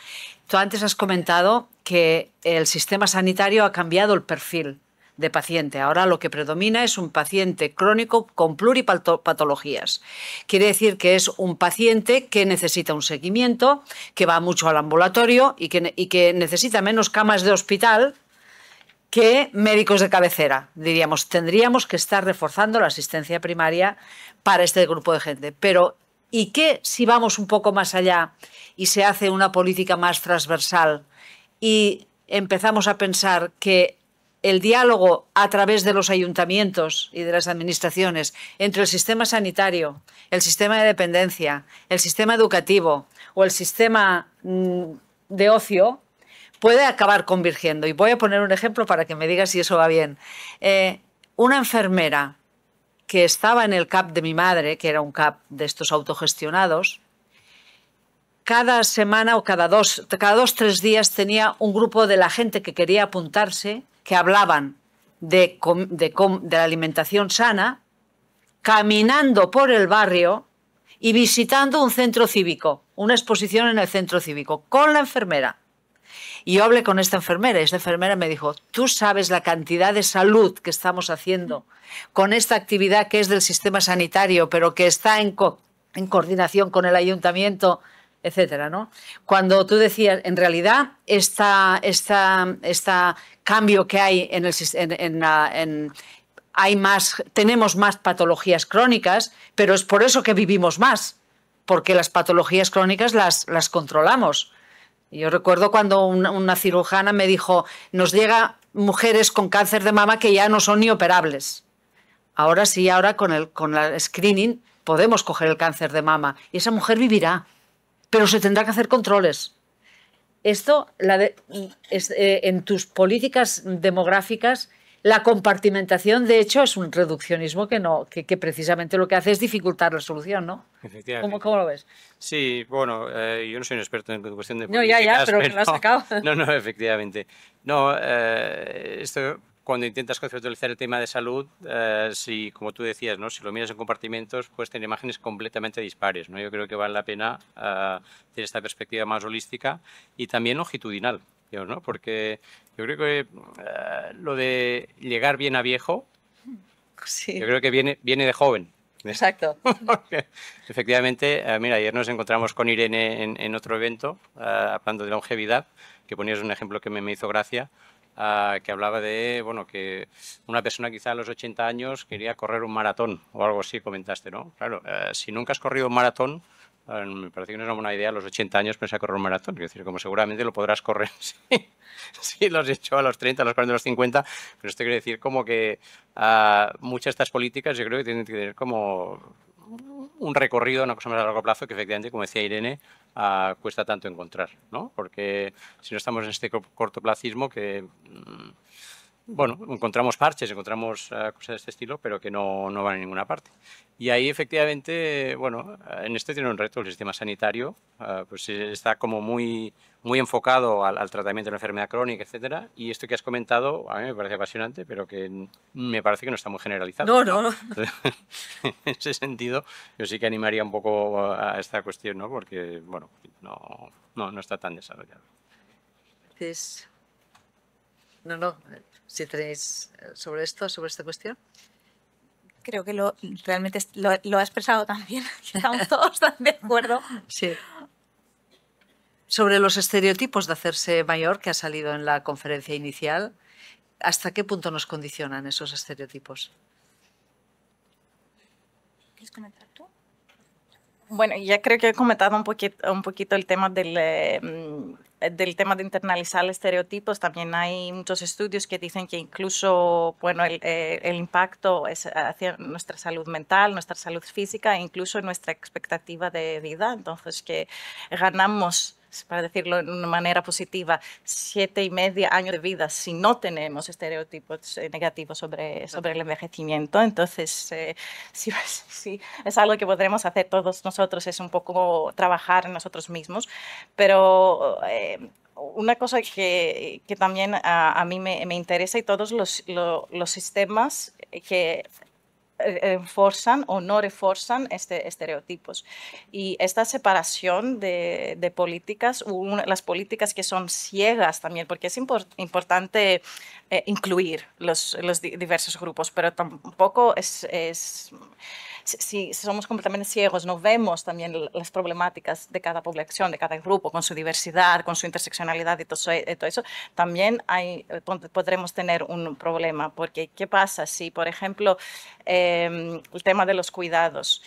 Tú antes has comentado que el sistema sanitario ha cambiado el perfil de paciente. Ahora lo que predomina es un paciente crónico con pluripatologías. Quiere decir que es un paciente que necesita un seguimiento, que va mucho al ambulatorio y que, y que necesita menos camas de hospital que médicos de cabecera. Diríamos, tendríamos que estar reforzando la asistencia primaria para este grupo de gente. Pero, ¿y qué si vamos un poco más allá y se hace una política más transversal y empezamos a pensar que el diálogo a través de los ayuntamientos y de las administraciones entre el sistema sanitario, el sistema de dependencia, el sistema educativo o el sistema mm, de ocio puede acabar convergiendo. Y voy a poner un ejemplo para que me digas si eso va bien. Eh, una enfermera que estaba en el CAP de mi madre, que era un CAP de estos autogestionados, cada semana o cada dos, cada dos, tres días tenía un grupo de la gente que quería apuntarse que hablaban de, la alimentación sana, caminando por el barrio y visitando un centro cívico, una exposición en el centro cívico, con la enfermera. Y yo hablé con esta enfermera y esta enfermera me dijo, tú sabes la cantidad de salud que estamos haciendo con esta actividad que es del sistema sanitario, pero que está en coordinación con el ayuntamiento etcétera, ¿no? Cuando tú decías, en realidad, este esta, cambio que hay en el en, hay más, tenemos más patologías crónicas, pero es por eso que vivimos más, porque las patologías crónicas las, las controlamos. Yo recuerdo cuando una, cirujana me dijo, nos llega mujeres con cáncer de mama que ya no son ni operables. Ahora sí, ahora con el con la screening podemos coger el cáncer de mama y esa mujer vivirá pero se tendrá que hacer controles. Esto, la eh, en tus políticas demográficas, la compartimentación, de hecho, es un reduccionismo que no, que, precisamente lo que hace es dificultar la solución, ¿no? ¿Cómo, lo ves? Sí, bueno, eh, yo no soy un experto en cuestión de No, ya, ya, pero, que lo has sacado. No, no, efectivamente. No, eh, esto cuando intentas conceptualizar el tema de salud, eh, si, como tú decías, ¿no? si lo miras en compartimentos, puedes tener imágenes completamente dispares. ¿no? Yo creo que vale la pena eh, tener esta perspectiva más holística y también longitudinal, ¿no? porque yo creo que eh, lo de llegar bien a viejo, yo creo que viene, viene de joven. Exacto. Efectivamente, mira, ayer nos encontramos con Irene en, otro evento, hablando de longevidad, que ponías un ejemplo que me hizo gracia, que hablaba de, bueno, que una persona quizá a los 80 años quería correr un maratón o algo así, comentaste, ¿no? Claro, eh, si nunca has corrido un maratón, eh, me parece que no es una buena idea a los 80 años pensar correr un maratón, es decir, como seguramente lo podrás correr si, si lo has hecho a los 30, a los 40, a los 50, pero esto quiere decir como que ah, muchas de estas políticas yo creo que tienen que tener como un recorrido, una cosa más a largo plazo, que efectivamente, como decía Irene, cuesta tanto encontrar, ¿no? Porque si no estamos en este cortoplacismo que... Mm, bueno, encontramos parches, encontramos eh, cosas de este estilo, pero que no, no, van a ninguna parte. Y ahí efectivamente, bueno, en este tiene un reto el sistema sanitario, eh, pues eh, está como muy, muy enfocado al, tratamiento de la enfermedad crónica, etcétera. Y esto que has comentado a mí me parece apasionante, pero que me parece que no está muy generalizado. No, no, en ese sentido, yo sí que animaría un poco a esta cuestión, ¿no? Porque, bueno, no, no, está tan desarrollado. Es pues, no, no, si tenéis eh, sobre esto, sobre esta cuestión. Creo que lo, realmente lo, ha expresado también, estamos todos de acuerdo. Sí. Sobre los estereotipos de hacerse mayor que ha salido en la conferencia inicial, ¿hasta qué punto nos condicionan esos estereotipos? ¿Quieres comentar tú? Bueno, ya creo que he comentado un poquito el tema del, eh, eh, del tema de internalizar estereotipos, también hay muchos estudios que dicen que incluso bueno, el, eh, el impacto es hacia nuestra salud mental, nuestra salud física e incluso nuestra expectativa de vida. Entonces, que ganamos para decirlo de una manera positiva, siete y media años de vida si no tenemos estereotipos eh, negativos sobre, sobre el envejecimiento. Entonces, eh, sí, es algo que podremos hacer todos nosotros, es un poco trabajar en nosotros mismos, pero... Eh, una cosa que, también a, mí me, interesa y todos los, los sistemas que reforzan eh, o no reforzan este estereotipos. Y esta separación de, políticas, las políticas que son ciegas también, porque es importante eh, incluir los, los, diversos grupos, pero tampoco es, es si somos completamente ciegos, no vemos también las problemáticas de cada población, de cada grupo, con su diversidad, con su interseccionalidad y eh, todo eso, también hay, eh, podremos tener un problema, porque ¿qué pasa si, por ejemplo, em, el tema de los cuidados?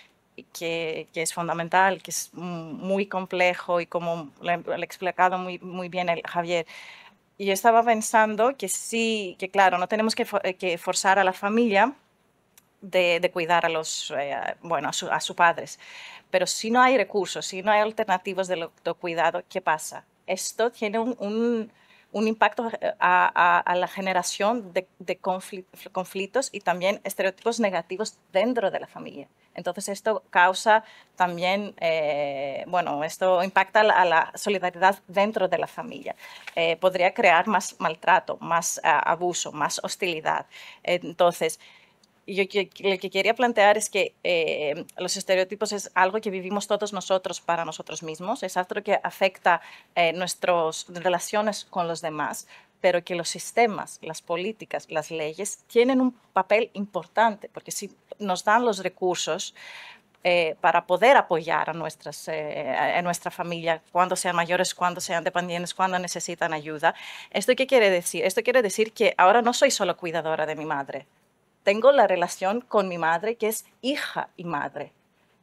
Que, que, es fundamental, que es muy complejo y como lo ha explicado muy, muy bien el Javier, y yo estaba pensando que sí, que claro, no tenemos que, eh, forzar a la familia de, cuidar a los, eh, a, sus padres. Pero si no hay recursos, si no hay alternativas de, cuidado, ¿qué pasa? Esto tiene un, impacto eh, a, la generación de conflictos y también estereotipos negativos dentro de la familia. Entonces esto causa también, eh, bueno, esto impacta a la solidaridad dentro de la familia. Eh, podría crear más maltrato, más eh, abuso, más hostilidad. Entonces, lo que quería plantear es que los estereotipos es algo que vivimos todos nosotros para nosotros mismos, es algo que afecta nuestras relaciones con los demás, pero que los sistemas, las políticas, las leyes tienen un papel importante, porque si nos dan los recursos eh, para poder apoyar a, nuestras, eh, a nuestra familia cuando sean mayores, cuando sean dependientes, cuando necesitan ayuda, ¿esto qué quiere decir? Esto quiere decir que ahora no soy solo cuidadora de mi madre, tengo la relación con mi madre que es hija y madre.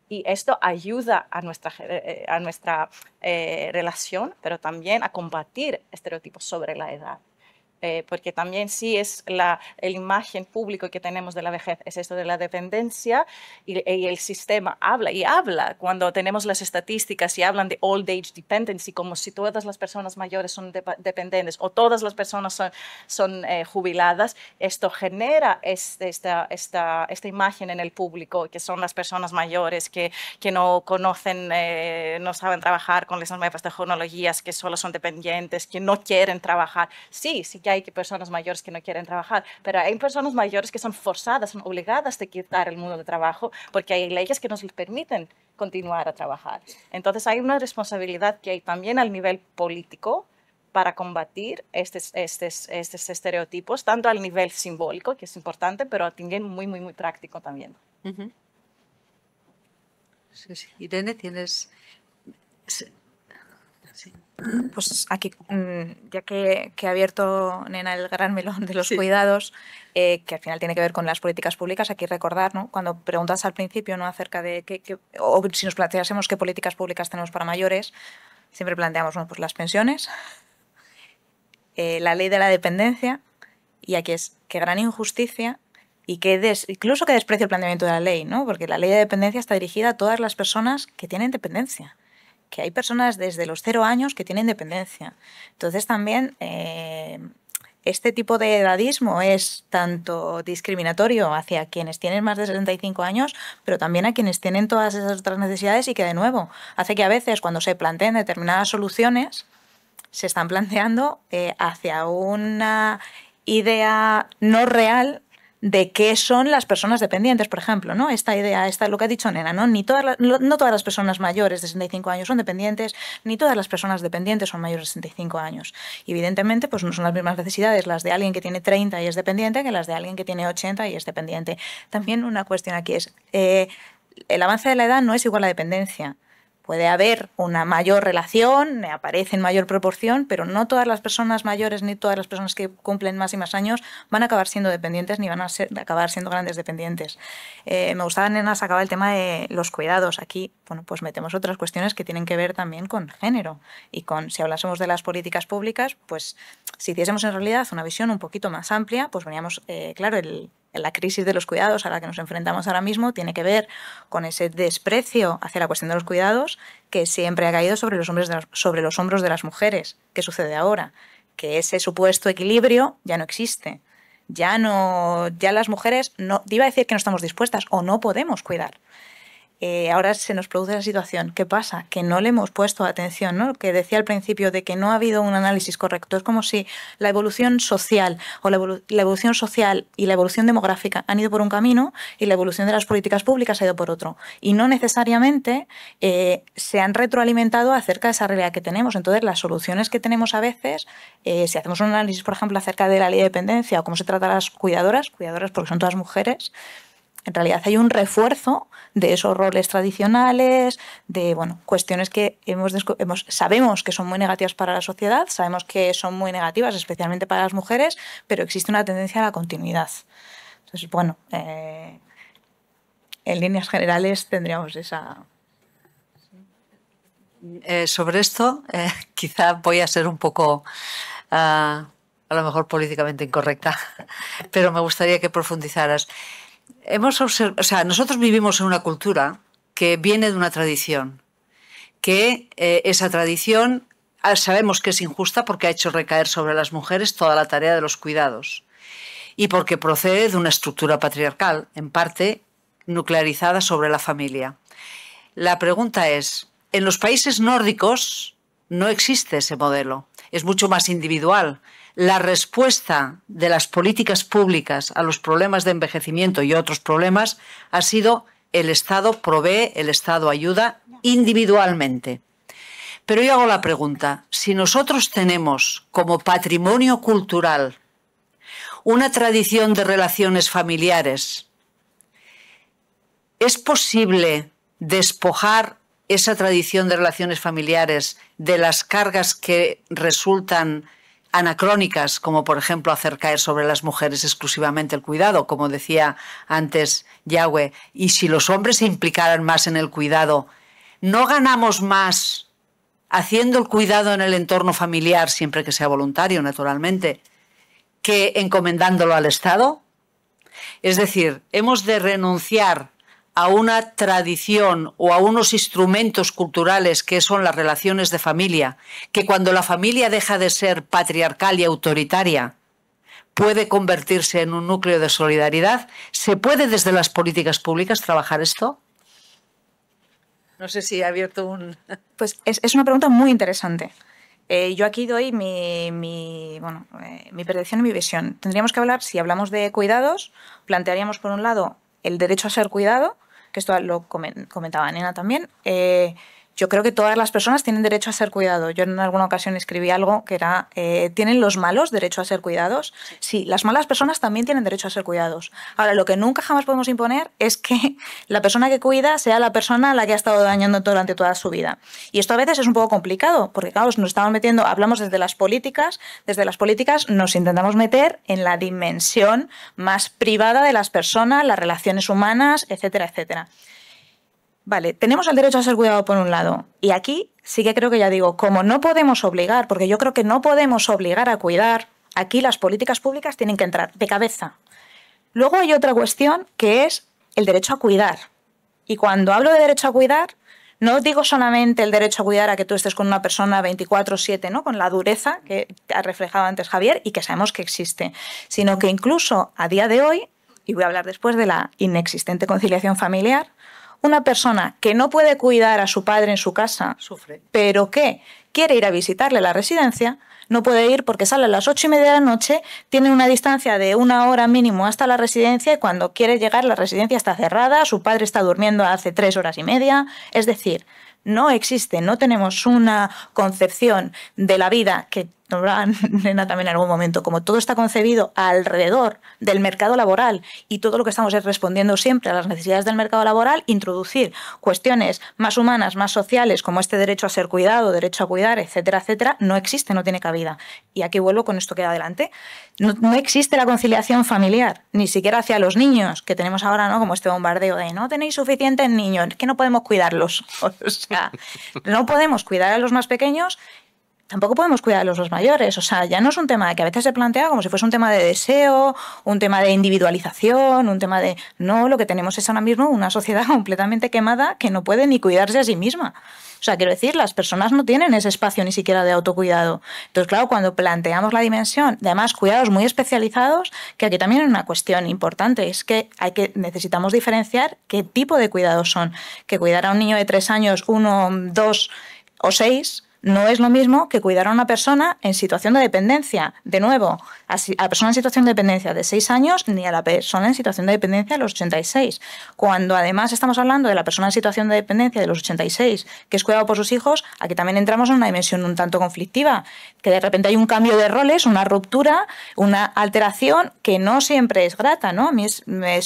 Y esto ayuda a nuestra, eh, a nuestra relación, pero también a combatir estereotipos sobre la edad. Eh, porque también sí es la, el imagen público que tenemos de la vejez, es esto de la dependencia y, el sistema habla y habla cuando tenemos las estadísticas y hablan de old age dependency, como si todas las personas mayores son dependientes o todas las personas son, son eh, jubiladas, esto genera este, esta, esta, esta imagen en el público, que son las personas mayores que, que no conocen, eh, no saben trabajar con las nuevas tecnologías, que solo son dependientes, que no quieren trabajar. Sí, sí que hay que personas mayores que no quieren trabajar, pero hay personas mayores que son forzadas, son obligadas a quitar el mundo de trabajo porque hay leyes que nos permiten continuar a trabajar. Entonces hay una responsabilidad que hay también al nivel político para combatir estos, estos, estos estereotipos, tanto al nivel simbólico, que es importante, pero también muy, muy, muy práctico también. Irene, tienes... Sí pues aquí, mm, ya que, ha abierto Nena el gran melón de los cuidados, eh, que al final tiene que ver con las políticas públicas, aquí recordar, ¿no? cuando preguntas al principio ¿no? acerca de qué, o si nos planteásemos qué políticas públicas tenemos para mayores, siempre planteamos pues las pensiones, eh, la ley de la dependencia, y aquí es qué gran injusticia y que incluso que desprecio el planteamiento de la ley, ¿no? porque la ley de dependencia está dirigida a todas las personas que tienen dependencia que hay personas desde los cero años que tienen dependencia. Entonces también eh, este tipo de edadismo es tanto discriminatorio hacia quienes tienen más de 65 años, pero también a quienes tienen todas esas otras necesidades y que de nuevo hace que a veces cuando se planteen determinadas soluciones se están planteando eh, hacia una idea no real de qué son las personas dependientes, por ejemplo, Esta idea, esta lo que ha dicho Nena, ¿no? todas no todas las personas mayores de 65 años son dependientes, ni todas las personas dependientes son mayores de 65 años. evidentemente, pues no son las mismas necesidades las de alguien que tiene 30 y es dependiente que las de alguien que tiene 80 y es dependiente. También una cuestión aquí es, eh, el avance de la edad no es igual a la dependencia. Puede haber una mayor relación, aparece en mayor proporción, pero no todas las personas mayores ni todas las personas que cumplen más y más años van a acabar siendo dependientes ni van a acabar siendo grandes dependientes. Eh, me gustaba, Nena, sacaba el tema de los cuidados. Aquí, bueno, pues metemos otras cuestiones que tienen que ver también con género y con, si hablásemos de las políticas públicas, pues si hiciésemos en realidad una visión un poquito más amplia, pues veríamos, eh, claro, el la crisis de los cuidados a la que nos enfrentamos ahora mismo tiene que ver con ese desprecio hacia la cuestión de los cuidados que siempre ha caído sobre los, hombros de las mujeres. ¿Qué sucede ahora? Que ese supuesto equilibrio ya no existe. Ya no, ya las mujeres no, iba a decir que no estamos dispuestas o no podemos cuidar. Eh, ahora se nos produce la situación. ¿Qué pasa? Que no le hemos puesto atención, ¿no? Que decía al principio de que no ha habido un análisis correcto. Es como si la evolución social o la, evolución social y la evolución demográfica han ido por un camino y la evolución de las políticas públicas ha ido por otro. Y no necesariamente eh, se han retroalimentado acerca de esa realidad que tenemos. Entonces, las soluciones que tenemos a veces, eh, si hacemos un análisis, por ejemplo, acerca de la ley de dependencia o cómo se trata a las cuidadoras, cuidadoras porque son todas mujeres, en realidad hay un refuerzo de esos roles tradicionales, de bueno, cuestiones que hemos, sabemos que son muy negativas para la sociedad, sabemos que son muy negativas, especialmente para las mujeres, pero existe una tendencia a la continuidad. Entonces, bueno, eh, en líneas generales tendríamos esa. Eh, sobre esto, eh, quizá voy a ser un poco. Ah, a lo mejor políticamente incorrecta, pero me gustaría que profundizaras hemos o sea, nosotros vivimos en una cultura que viene de una tradición, que eh, esa tradición ah, sabemos que es injusta porque ha hecho recaer sobre las mujeres toda la tarea de los cuidados y porque procede de una estructura patriarcal, en parte nuclearizada sobre la familia. La pregunta es, en los países nórdicos no existe ese modelo, es mucho más individual la respuesta de las políticas públicas a los problemas de envejecimiento y otros problemas ha sido el Estado provee, el Estado ayuda individualmente. Pero yo hago la pregunta, si nosotros tenemos como patrimonio cultural una tradición de relaciones familiares, ¿es posible despojar esa tradición de relaciones familiares de las cargas que resultan anacrónicas, como por ejemplo hacer caer sobre las mujeres exclusivamente el cuidado, como decía antes Yahweh, y si los hombres se implicaran más en el cuidado, ¿no ganamos más haciendo el cuidado en el entorno familiar, siempre que sea voluntario, naturalmente, que encomendándolo al Estado? Es decir, hemos de renunciar a una tradición o a unos instrumentos culturales que son las relaciones de familia, que cuando la familia deja de ser patriarcal y autoritaria, puede convertirse en un núcleo de solidaridad. ¿Se puede desde las políticas públicas trabajar esto? No sé si ha abierto un... Pues es, una pregunta muy interesante. Eh, yo aquí doy mi, bueno, eh, mi percepción y mi visión. Tendríamos que hablar, si hablamos de cuidados, plantearíamos por un lado el derecho a ser cuidado que esto lo comentaba Nena también, eh, yo creo que todas las personas tienen derecho a ser cuidados. Yo en alguna ocasión escribí algo que era, eh, ¿tienen los malos derecho a ser cuidados? Sí, las malas personas también tienen derecho a ser cuidados. Ahora, lo que nunca jamás podemos imponer es que la persona que cuida sea la persona a la que ha estado dañando durante toda su vida. Y esto a veces es un poco complicado, porque claro, nos estamos metiendo, hablamos desde las políticas, desde las políticas nos intentamos meter en la dimensión más privada de las personas, las relaciones humanas, etcétera, etcétera. Vale, tenemos el derecho a ser cuidado por un lado. Y aquí sí que creo que ya digo, como no podemos obligar, porque yo creo que no podemos obligar a cuidar, aquí las políticas públicas tienen que entrar de cabeza. Luego hay otra cuestión que es el derecho a cuidar. Y cuando hablo de derecho a cuidar, no digo solamente el derecho a cuidar a que tú estés con una persona 24/7, ¿no? con la dureza que ha reflejado antes Javier y que sabemos que existe, sino que incluso a día de hoy, y voy a hablar después de la inexistente conciliación familiar, una persona que no puede cuidar a su padre en su casa, Sufre. pero que quiere ir a visitarle la residencia, no puede ir porque sale a las ocho y media de la noche, tiene una distancia de una hora mínimo hasta la residencia y cuando quiere llegar la residencia está cerrada, su padre está durmiendo hace tres horas y media. Es decir, no existe, no tenemos una concepción de la vida que Nena también en algún momento, como todo está concebido alrededor del mercado laboral y todo lo que estamos es respondiendo siempre a las necesidades del mercado laboral, introducir cuestiones más humanas, más sociales, como este derecho a ser cuidado, derecho a cuidar, etcétera, etcétera, no existe, no tiene cabida. Y aquí vuelvo con esto que adelante. No, existe la conciliación familiar, ni siquiera hacia los niños, que tenemos ahora, ¿no? Como este bombardeo de no tenéis suficientes niños, que no podemos cuidarlos. O sea, no podemos cuidar a los más pequeños, tampoco podemos cuidar a los mayores. O sea, ya no es un tema que a veces se plantea como si fuese un tema de deseo, un tema de individualización, un tema de. No, lo que tenemos es ahora mismo una sociedad completamente quemada que no puede ni cuidarse a sí misma. O sea, quiero decir, las personas no tienen ese espacio ni siquiera de autocuidado. Entonces, claro, cuando planteamos la dimensión, además cuidados muy especializados, que aquí también es una cuestión importante, es que, hay que necesitamos diferenciar qué tipo de cuidados son. Que cuidar a un niño de tres años, uno, dos o seis, no es lo mismo que cuidar a una persona en situación de dependencia. De nuevo, a la persona en situación de dependencia de 6 años ni a la persona en situación de dependencia de los 86. Cuando además estamos hablando de la persona en situación de dependencia de los 86, que es cuidado por sus hijos, aquí también entramos en una dimensión un tanto conflictiva, que de repente hay un cambio de roles, una ruptura, una alteración que no siempre es grata. ¿no? A mí me,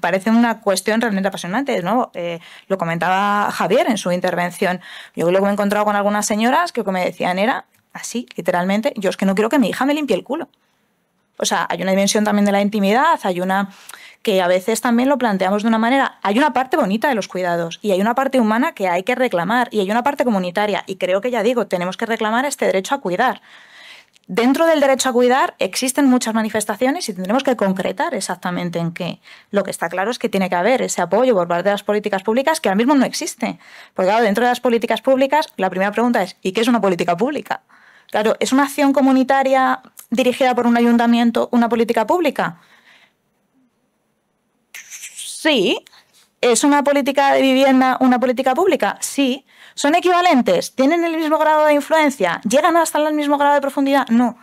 parece una cuestión realmente apasionante. De eh, lo comentaba Javier en su intervención. Yo luego me he encontrado con algunas señoras que lo que me decían era así, literalmente, yo es que no quiero que mi hija me limpie el culo. O sea, hay una dimensión también de la intimidad, hay una que a veces también lo planteamos de una manera, hay una parte bonita de los cuidados y hay una parte humana que hay que reclamar y hay una parte comunitaria y creo que ya digo, tenemos que reclamar este derecho a cuidar. Dentro del derecho a cuidar existen muchas manifestaciones y tendremos que concretar exactamente en qué. Lo que está claro es que tiene que haber ese apoyo por parte de las políticas públicas que ahora mismo no existe. Porque claro, dentro de las políticas públicas la primera pregunta es ¿y qué es una política pública? Claro, ¿es una acción comunitaria dirigida por un ayuntamiento una política pública? Sí. ¿Es una política de vivienda una política pública? Sí. ¿Son equivalentes? ¿Tienen el mismo grado de influencia? ¿Llegan hasta el mismo grado de profundidad? No.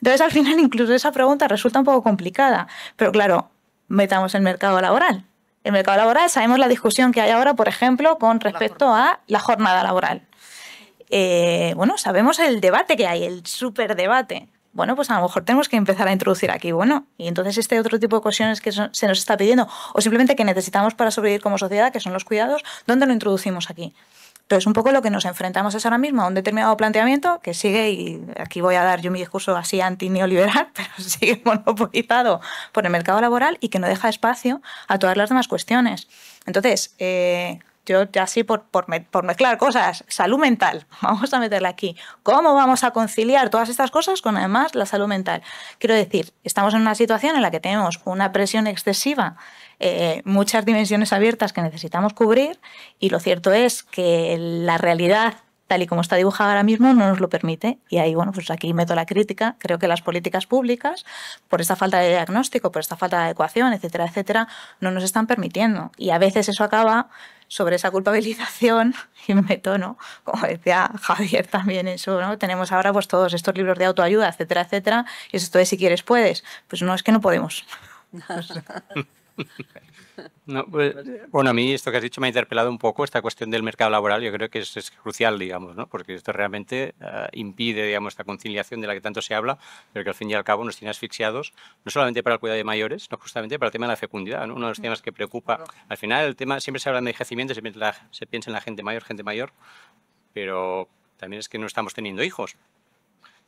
Entonces, al final, incluso esa pregunta resulta un poco complicada. Pero claro, metamos el mercado laboral. El mercado laboral, sabemos la discusión que hay ahora, por ejemplo, con respecto a la jornada laboral. Eh, bueno, sabemos el debate que hay, el debate. bueno, pues a lo mejor tenemos que empezar a introducir aquí, bueno, y entonces este otro tipo de cuestiones que se nos está pidiendo, o simplemente que necesitamos para sobrevivir como sociedad, que son los cuidados, ¿dónde lo introducimos aquí? Entonces, un poco lo que nos enfrentamos es ahora mismo a un determinado planteamiento que sigue, y aquí voy a dar yo mi discurso así anti-neoliberal, pero sigue monopolizado por el mercado laboral y que no deja espacio a todas las demás cuestiones. Entonces, eh, yo así por, por, por, mezclar cosas, salud mental, vamos a meterla aquí. ¿Cómo vamos a conciliar todas estas cosas con además la salud mental? Quiero decir, estamos en una situación en la que tenemos una presión excesiva eh, muchas dimensiones abiertas que necesitamos cubrir y lo cierto es que la realidad tal y como está dibujada ahora mismo, no nos lo permite. Y ahí, bueno, pues aquí meto la crítica. Creo que las políticas públicas, por esta falta de diagnóstico, por esta falta de adecuación, etcétera, etcétera, no nos están permitiendo. Y a veces eso acaba sobre esa culpabilización, y me meto, ¿no? Como decía Javier también eso, ¿no? Tenemos ahora pues todos estos libros de autoayuda, etcétera, etcétera, y eso todo es si quieres puedes. Pues no, es que no podemos. Pues, bueno, a mí esto que has dicho me ha interpelado un poco esta cuestión del mercado laboral. Yo creo que es, crucial, digamos, porque esto realmente eh, impide, digamos, esta conciliación de la que tanto se habla, pero que al fin y al cabo nos tiene asfixiados, no solamente para el cuidado de mayores, sino justamente para el tema de la fecundidad. Uno de los mm. temas que preocupa. Al final, el tema siempre se habla de envejecimiento, siempre se piensa en la gente mayor, gente mayor, pero también es que no estamos teniendo hijos.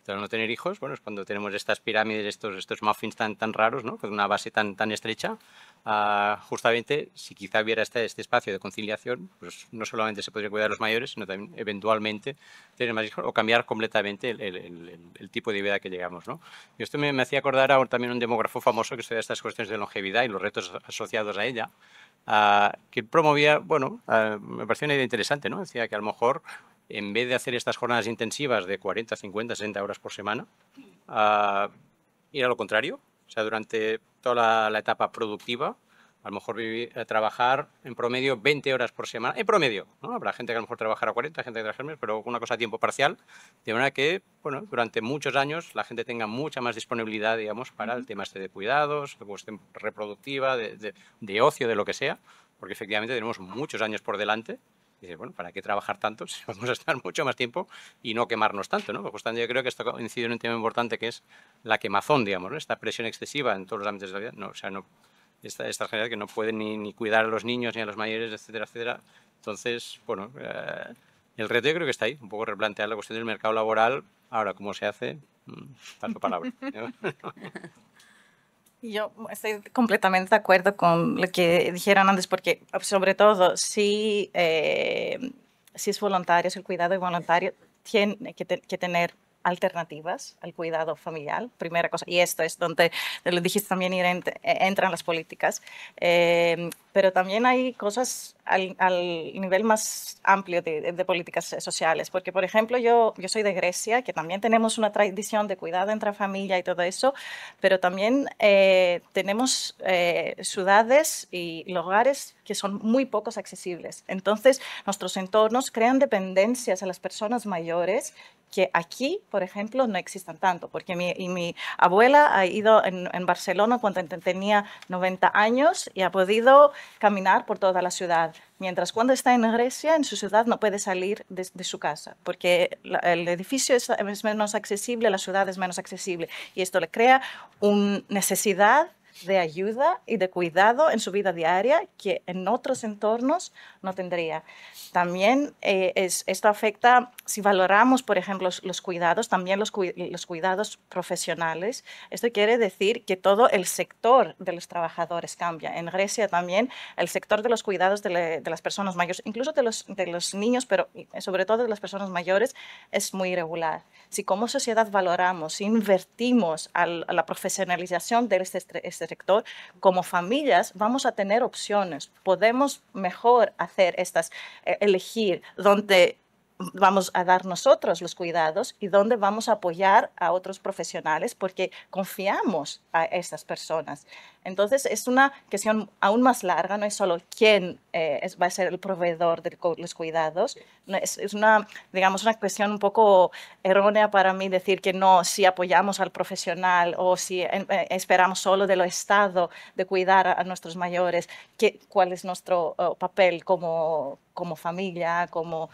Pero no tener hijos, bueno, es cuando tenemos estas pirámides, estos, estos muffins tan, tan raros, ¿no? con una base tan, tan estrecha. Ah, justamente, si quizá hubiera este, este espacio de conciliación, pues no solamente se podría cuidar a los mayores, sino también eventualmente tener más hijos o cambiar completamente el, tipo de vida que llegamos. ¿no? Y esto me, me hacía acordar a un, también un demógrafo famoso que estudia estas cuestiones de longevidad y los retos asociados a ella, ah, que promovía, bueno, ah, me pareció una idea interesante, ¿no? decía que a lo mejor en vez de hacer estas jornadas intensivas de 40, 50, 60 horas por semana, ir ah, a lo contrario. O sea, durante toda la, etapa productiva, a lo mejor eh, trabajar en promedio 20 horas por semana, en promedio, ¿no? Habrá gente que a lo mejor trabajará 40, gente que trabajará menos, pero una cosa a tiempo parcial, de manera que, bueno, durante muchos años la gente tenga mucha más disponibilidad, digamos, para el tema este de cuidados, de cuestión reproductiva, de ocio, de lo que sea, porque efectivamente tenemos muchos años por delante bueno, ¿para qué trabajar tanto si vamos a estar mucho más tiempo y no quemarnos tanto? ¿no? Pues justamente yo creo que esto coincide en un tema importante que es la quemazón, digamos, esta presión excesiva en todos los ámbitos de la vida. No, o sea, no, estas esta que no pueden ni, cuidar a los niños ni a los mayores, etcétera, etcétera. Entonces, bueno, eh, el reto yo creo que está ahí, un poco replantear la cuestión del mercado laboral. Ahora, ¿cómo se hace? Mm, tanto palabra. Yo estoy completamente de acuerdo con lo que dijeron antes, porque ah, sobre todo si, eh, si es voluntario, si el cuidado es voluntario, tiene que tener alternativas al cuidado familiar, primera cosa. Y esto es donde, lo dijiste también, e, entran las políticas. Em, pero también hay cosas al, nivel más amplio de, políticas sociales, porque, por ejemplo, yo, yo soy de Grecia, que también tenemos una tradición de cuidado entre familia y todo eso, pero también eh, tenemos eh, ciudades y lugares que son muy pocos accesibles. Entonces, nuestros entornos crean dependencias a las personas mayores que aquí, por ejemplo, no existan tanto, porque mi, abuela ha ido en, Barcelona cuando tenía 90 años y ha podido caminar por toda la ciudad, mientras cuando está en Grecia, en su ciudad, no puede salir de, su casa, porque el edificio es menos accesible, la ciudad es menos accesible, y esto le crea una necesidad de ayuda y de cuidado en su vida diaria que en otros entornos no tendría. También eh, esto afecta, si valoramos, por ejemplo, los, cuidados, también los, cuidados profesionales. Esto quiere decir que todo el sector de los trabajadores cambia. En Grecia también el sector de los cuidados de, las personas mayores, incluso de los, niños, pero sobre todo de las personas mayores, es muy irregular. Si como sociedad valoramos, si invertimos a la profesionalización de este, este como familias vamos a tener opciones. Podemos mejor hacer estas, eh, elegir dónde vamos a dar nosotros los cuidados y dónde vamos a apoyar a otros profesionales porque confiamos a estas personas. Entonces es una cuestión aún más larga, no es solo quién eh, va a ser el proveedor de los cuidados, es, una, digamos, una cuestión un poco errónea para mí decir que no, si apoyamos al profesional o si eh, eh, esperamos solo del Estado de cuidar a, nuestros mayores, cuál es nuestro oh, papel como, como familia, como,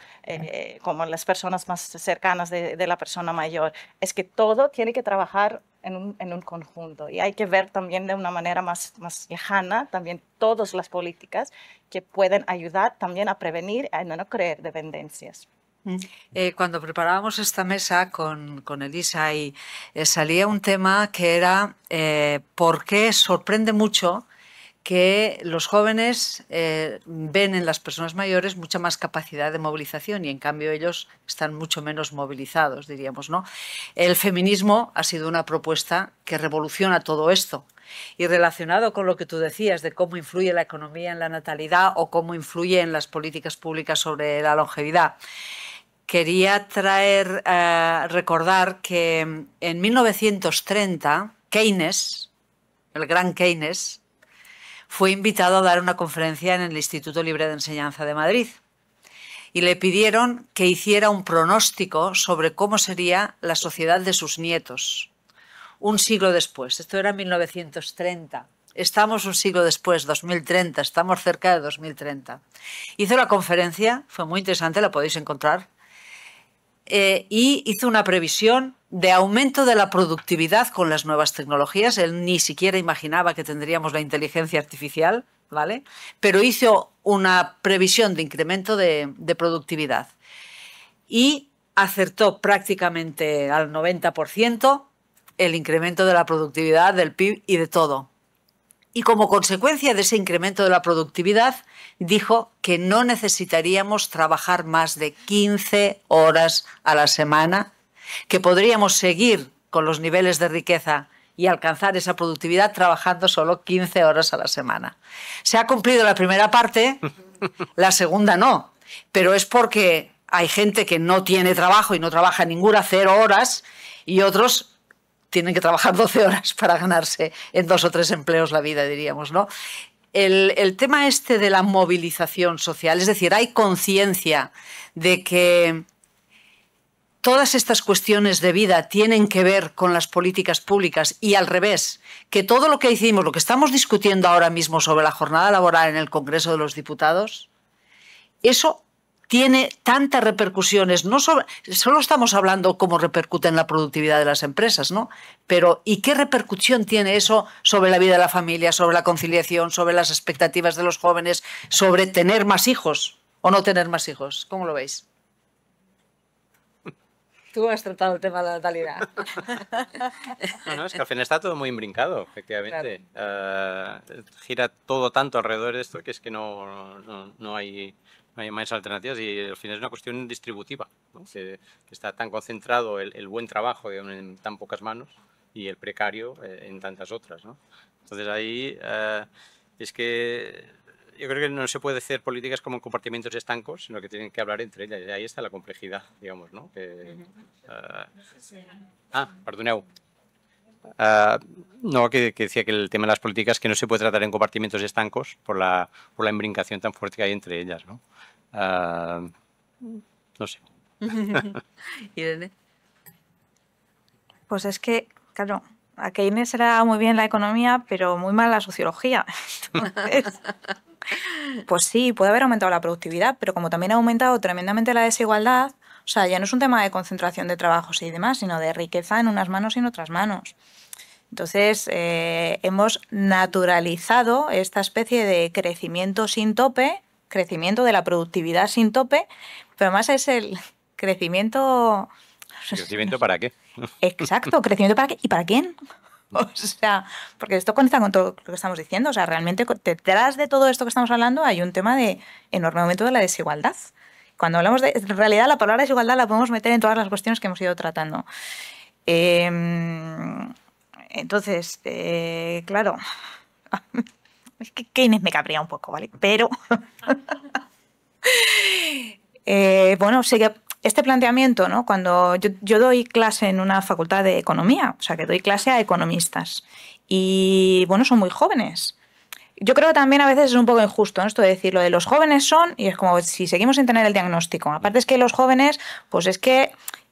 como las personas más cercanas de, de, la persona mayor. Es que todo tiene que trabajar en un, conjunto. Y hay que ver también de una manera más, más lejana también todas las políticas que pueden ayudar también a prevenir y no, no creer dependencias. Mm. Eh, cuando preparábamos esta mesa con, Elisa y eh, salía un tema que era eh, por qué sorprende mucho que los jóvenes eh, ven en las personas mayores mucha más capacidad de movilización y en cambio ellos están mucho menos movilizados, diríamos, ¿no? El feminismo ha sido una propuesta que revoluciona todo esto. Y relacionado con lo que tú decías de cómo influye la economía en la natalidad o cómo influye en las políticas públicas sobre la longevidad, quería traer, a eh, recordar que en 1930 Keynes, el gran Keynes, fue invitado a dar una conferencia en el Instituto Libre de Enseñanza de Madrid y le pidieron que hiciera un pronóstico sobre cómo sería la sociedad de sus nietos un siglo después. Esto era 1930. Estamos un siglo después, 2030, estamos cerca de 2030. Hizo la conferencia, fue muy interesante, la podéis encontrar eh, y hizo una previsión de aumento de la productividad con las nuevas tecnologías. Él ni siquiera imaginaba que tendríamos la inteligencia artificial, ¿vale? Pero hizo una previsión de incremento de, de productividad y acertó prácticamente al 90% el incremento de la productividad del PIB y de todo y como consecuencia de ese incremento de la productividad, dijo que no necesitaríamos trabajar más de 15 horas a la semana, que podríamos seguir con los niveles de riqueza y alcanzar esa productividad trabajando solo 15 horas a la semana. Se ha cumplido la primera parte, la segunda no, pero es porque hay gente que no tiene trabajo y no trabaja ninguna, cero horas, y otros tienen que trabajar 12 horas para ganarse en dos o tres empleos la vida, diríamos, ¿no? El, el tema este de la movilización social, es decir, hay conciencia de que todas estas cuestiones de vida tienen que ver con las políticas públicas y al revés, que todo lo que hicimos, lo que estamos discutiendo ahora mismo sobre la jornada laboral en el Congreso de los Diputados, eso tiene tantas repercusiones, no solo, estamos hablando cómo repercute en la productividad de las empresas, ¿no? Pero ¿y qué repercusión tiene eso sobre la vida de la familia, sobre la conciliación, sobre las expectativas de los jóvenes, sobre tener más hijos o no tener más hijos? ¿Cómo lo veis? Tú has tratado el tema de la natalidad. No, no, es que al final está todo muy imbrincado, efectivamente. Ah, gira todo tanto alrededor de esto que es que no hay hay más alternativas y al final es una cuestión distributiva, que, está tan concentrado el, buen trabajo en tan pocas manos y el precario eh, en tantas otras. Entonces ahí eh, es que yo creo que no se puede hacer políticas como compartimientos estancos, sino que tienen que hablar entre ellas. Y ahí está la complejidad, digamos, ¿no? Que, eh, Ah, perdoneu. no, que, decía que el tema de las políticas que no se puede tratar en compartimientos estancos por la, por la embrincación tan fuerte que hay entre ellas, ¿no? Ah, no sé. Pues es que, claro, a Keynes era muy bien la economía, pero muy mal la sociología. pues sí, puede haber aumentado la productividad, pero como también ha aumentado tremendamente la desigualdad, o sea, ya no es un tema de concentración de trabajos y demás, sino de riqueza en unas manos y en otras manos. Entonces, eh, hemos naturalizado esta especie de crecimiento sin tope crecimiento de la productividad sin tope, pero más es el crecimiento... ¿Crecimiento para qué? Exacto, crecimiento para qué y para quién. O sea, porque esto conecta con todo lo que estamos diciendo. O sea, realmente detrás de todo esto que estamos hablando hay un tema de enorme aumento de la desigualdad. Cuando hablamos de en realidad, la palabra desigualdad la podemos meter en todas las cuestiones que hemos ido tratando. Em, entonces, eh, claro, Es que Keynes me cabría un poco, ¿vale? Pero. Eh, bueno, este planteamiento, ¿no? Cuando yo, yo, doy clase en una facultad de economía, o sea, que doy clase a economistas. Y bueno, son muy jóvenes. Yo creo que también a veces es un poco injusto ¿no? esto de decir lo de los jóvenes son, y es como si seguimos sin tener el diagnóstico. Aparte es que los jóvenes, pues es que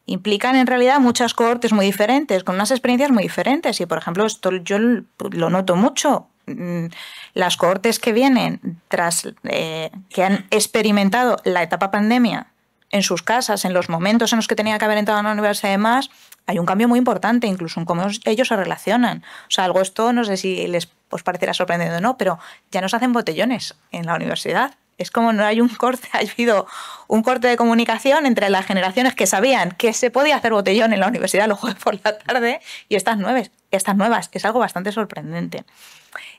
implican en realidad muchas cohortes muy diferentes, con unas experiencias muy diferentes. Y, por ejemplo, esto yo lo noto mucho. Mm, las cohortes que vienen tras eh, que han experimentado la etapa pandemia en sus casas, en los momentos en los que tenía que haber entrado a la universidad y demás, hay un cambio muy importante, incluso en cómo ellos se relacionan. O sea, algo esto, no sé si les os parecerá sorprendente o no, pero ya nos hacen botellones en la universidad es como no hay un corte, ha habido un corte de comunicación entre las generaciones que sabían que se podía hacer botellón en la universidad los jueves por la tarde y estas nuevas. Estas nuevas. Es algo bastante sorprendente.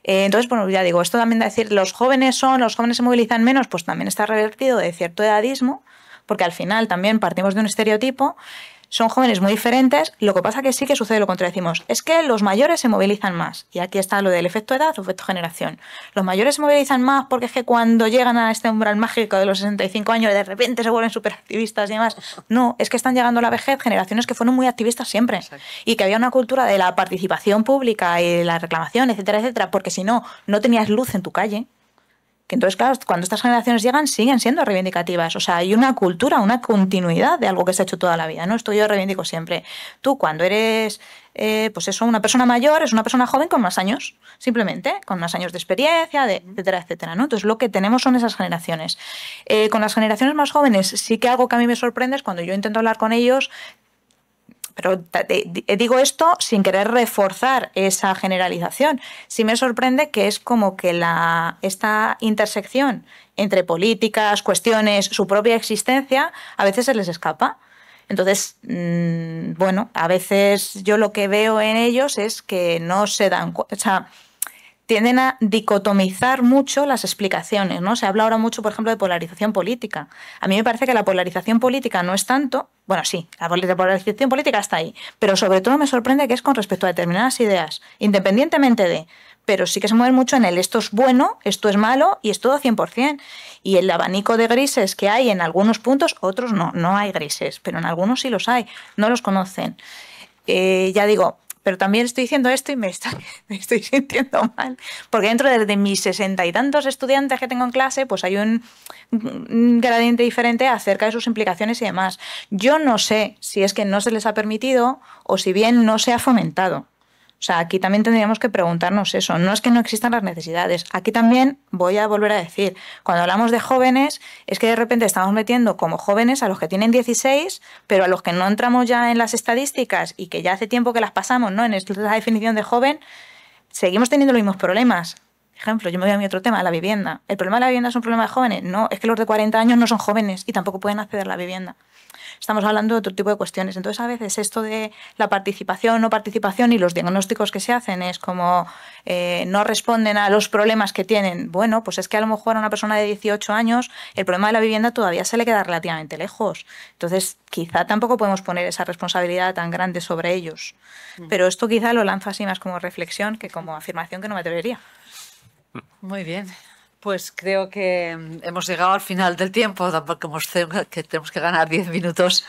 Eh, entonces, bueno, ya digo, esto también de decir los jóvenes son, los jóvenes se movilizan menos, pues también está revertido de cierto edadismo, porque al final también partimos de un estereotipo son jóvenes muy diferentes, lo que pasa que sí que sucede lo contrario. Decimos, es que los mayores se movilizan más. Y aquí está lo del efecto edad efecto generación. Los mayores se movilizan más porque es que cuando llegan a este umbral mágico de los 65 años, de repente se vuelven superactivistas y demás. No, es que están llegando a la vejez generaciones que fueron muy activistas siempre. Y que había una cultura de la participación pública y la reclamación, etcétera, etcétera, porque si no, no tenías luz en tu calle entonces, claro, cuando estas generaciones llegan, siguen siendo reivindicativas. O sea, hay una cultura, una continuidad de algo que se ha hecho toda la vida, ¿no? Esto yo reivindico siempre. Tú, cuando eres, eh, pues eso, una persona mayor, es una persona joven con más años, simplemente, con más años de experiencia, de, etcétera, etcétera, ¿no? Entonces, lo que tenemos son esas generaciones. Eh, con las generaciones más jóvenes, sí que algo que a mí me sorprende es cuando yo intento hablar con ellos, pero eh, digo esto sin querer reforzar esa generalización. Sí me sorprende que es como que la, esta intersección entre políticas, cuestiones, su propia existencia, a veces se les escapa. Entonces, mm, bueno, a veces yo lo que veo en ellos es que no se dan cuenta, o sea, tienden a dicotomizar mucho las explicaciones, ¿no? Se habla ahora mucho, por ejemplo, de polarización política. A mí me parece que la polarización política no es tanto, bueno, sí, la polarización política está ahí, pero sobre todo me sorprende que es con respecto a determinadas ideas, independientemente de, pero sí que se mueven mucho en el esto es bueno, esto es malo y es todo 100%. Y el abanico de grises que hay en algunos puntos, otros no, no hay grises, pero en algunos sí los hay, no los conocen. Eh, ya digo, pero también estoy diciendo esto y me, estoy sintiendo mal. Porque dentro de, mis sesenta y tantos estudiantes que tengo en clase, pues hay un, gradiente diferente acerca de sus implicaciones y demás. Yo no sé si es que no se les ha permitido o si bien no se ha fomentado. O sea, aquí también tendríamos que preguntarnos eso. No es que no existan las necesidades. Aquí también voy a volver a decir, cuando hablamos de jóvenes, es que de repente estamos metiendo como jóvenes a los que tienen 16, pero a los que no entramos ya en las estadísticas y que ya hace tiempo que las pasamos, ¿no? En la definición de joven, seguimos teniendo los mismos problemas. ejemplo, yo me voy a mi otro tema, la vivienda. ¿El problema de la vivienda es un problema de jóvenes? No, es que los de 40 años no son jóvenes y tampoco pueden acceder a la vivienda estamos hablando de otro tipo de cuestiones. Entonces, a veces esto de la participación o no participación y los diagnósticos que se hacen es como eh, no responden a los problemas que tienen. Bueno, pues es que a lo mejor a una persona de 18 años el problema de la vivienda todavía se le queda relativamente lejos. Entonces, quizá tampoco podemos poner esa responsabilidad tan grande sobre ellos. Mm. Pero esto quizá lo lanzo así más como reflexión que como afirmación que no me atrevería. Muy bien. Pues creo que mm, hemos llegado al final del tiempo, tampoco que tenemos que ganar diez minutos,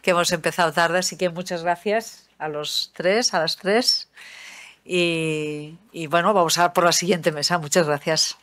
que hemos empezado tarde, así que muchas gracias a los tres, a las tres. Y, bueno, vamos a por la siguiente mesa. Muchas Gracias.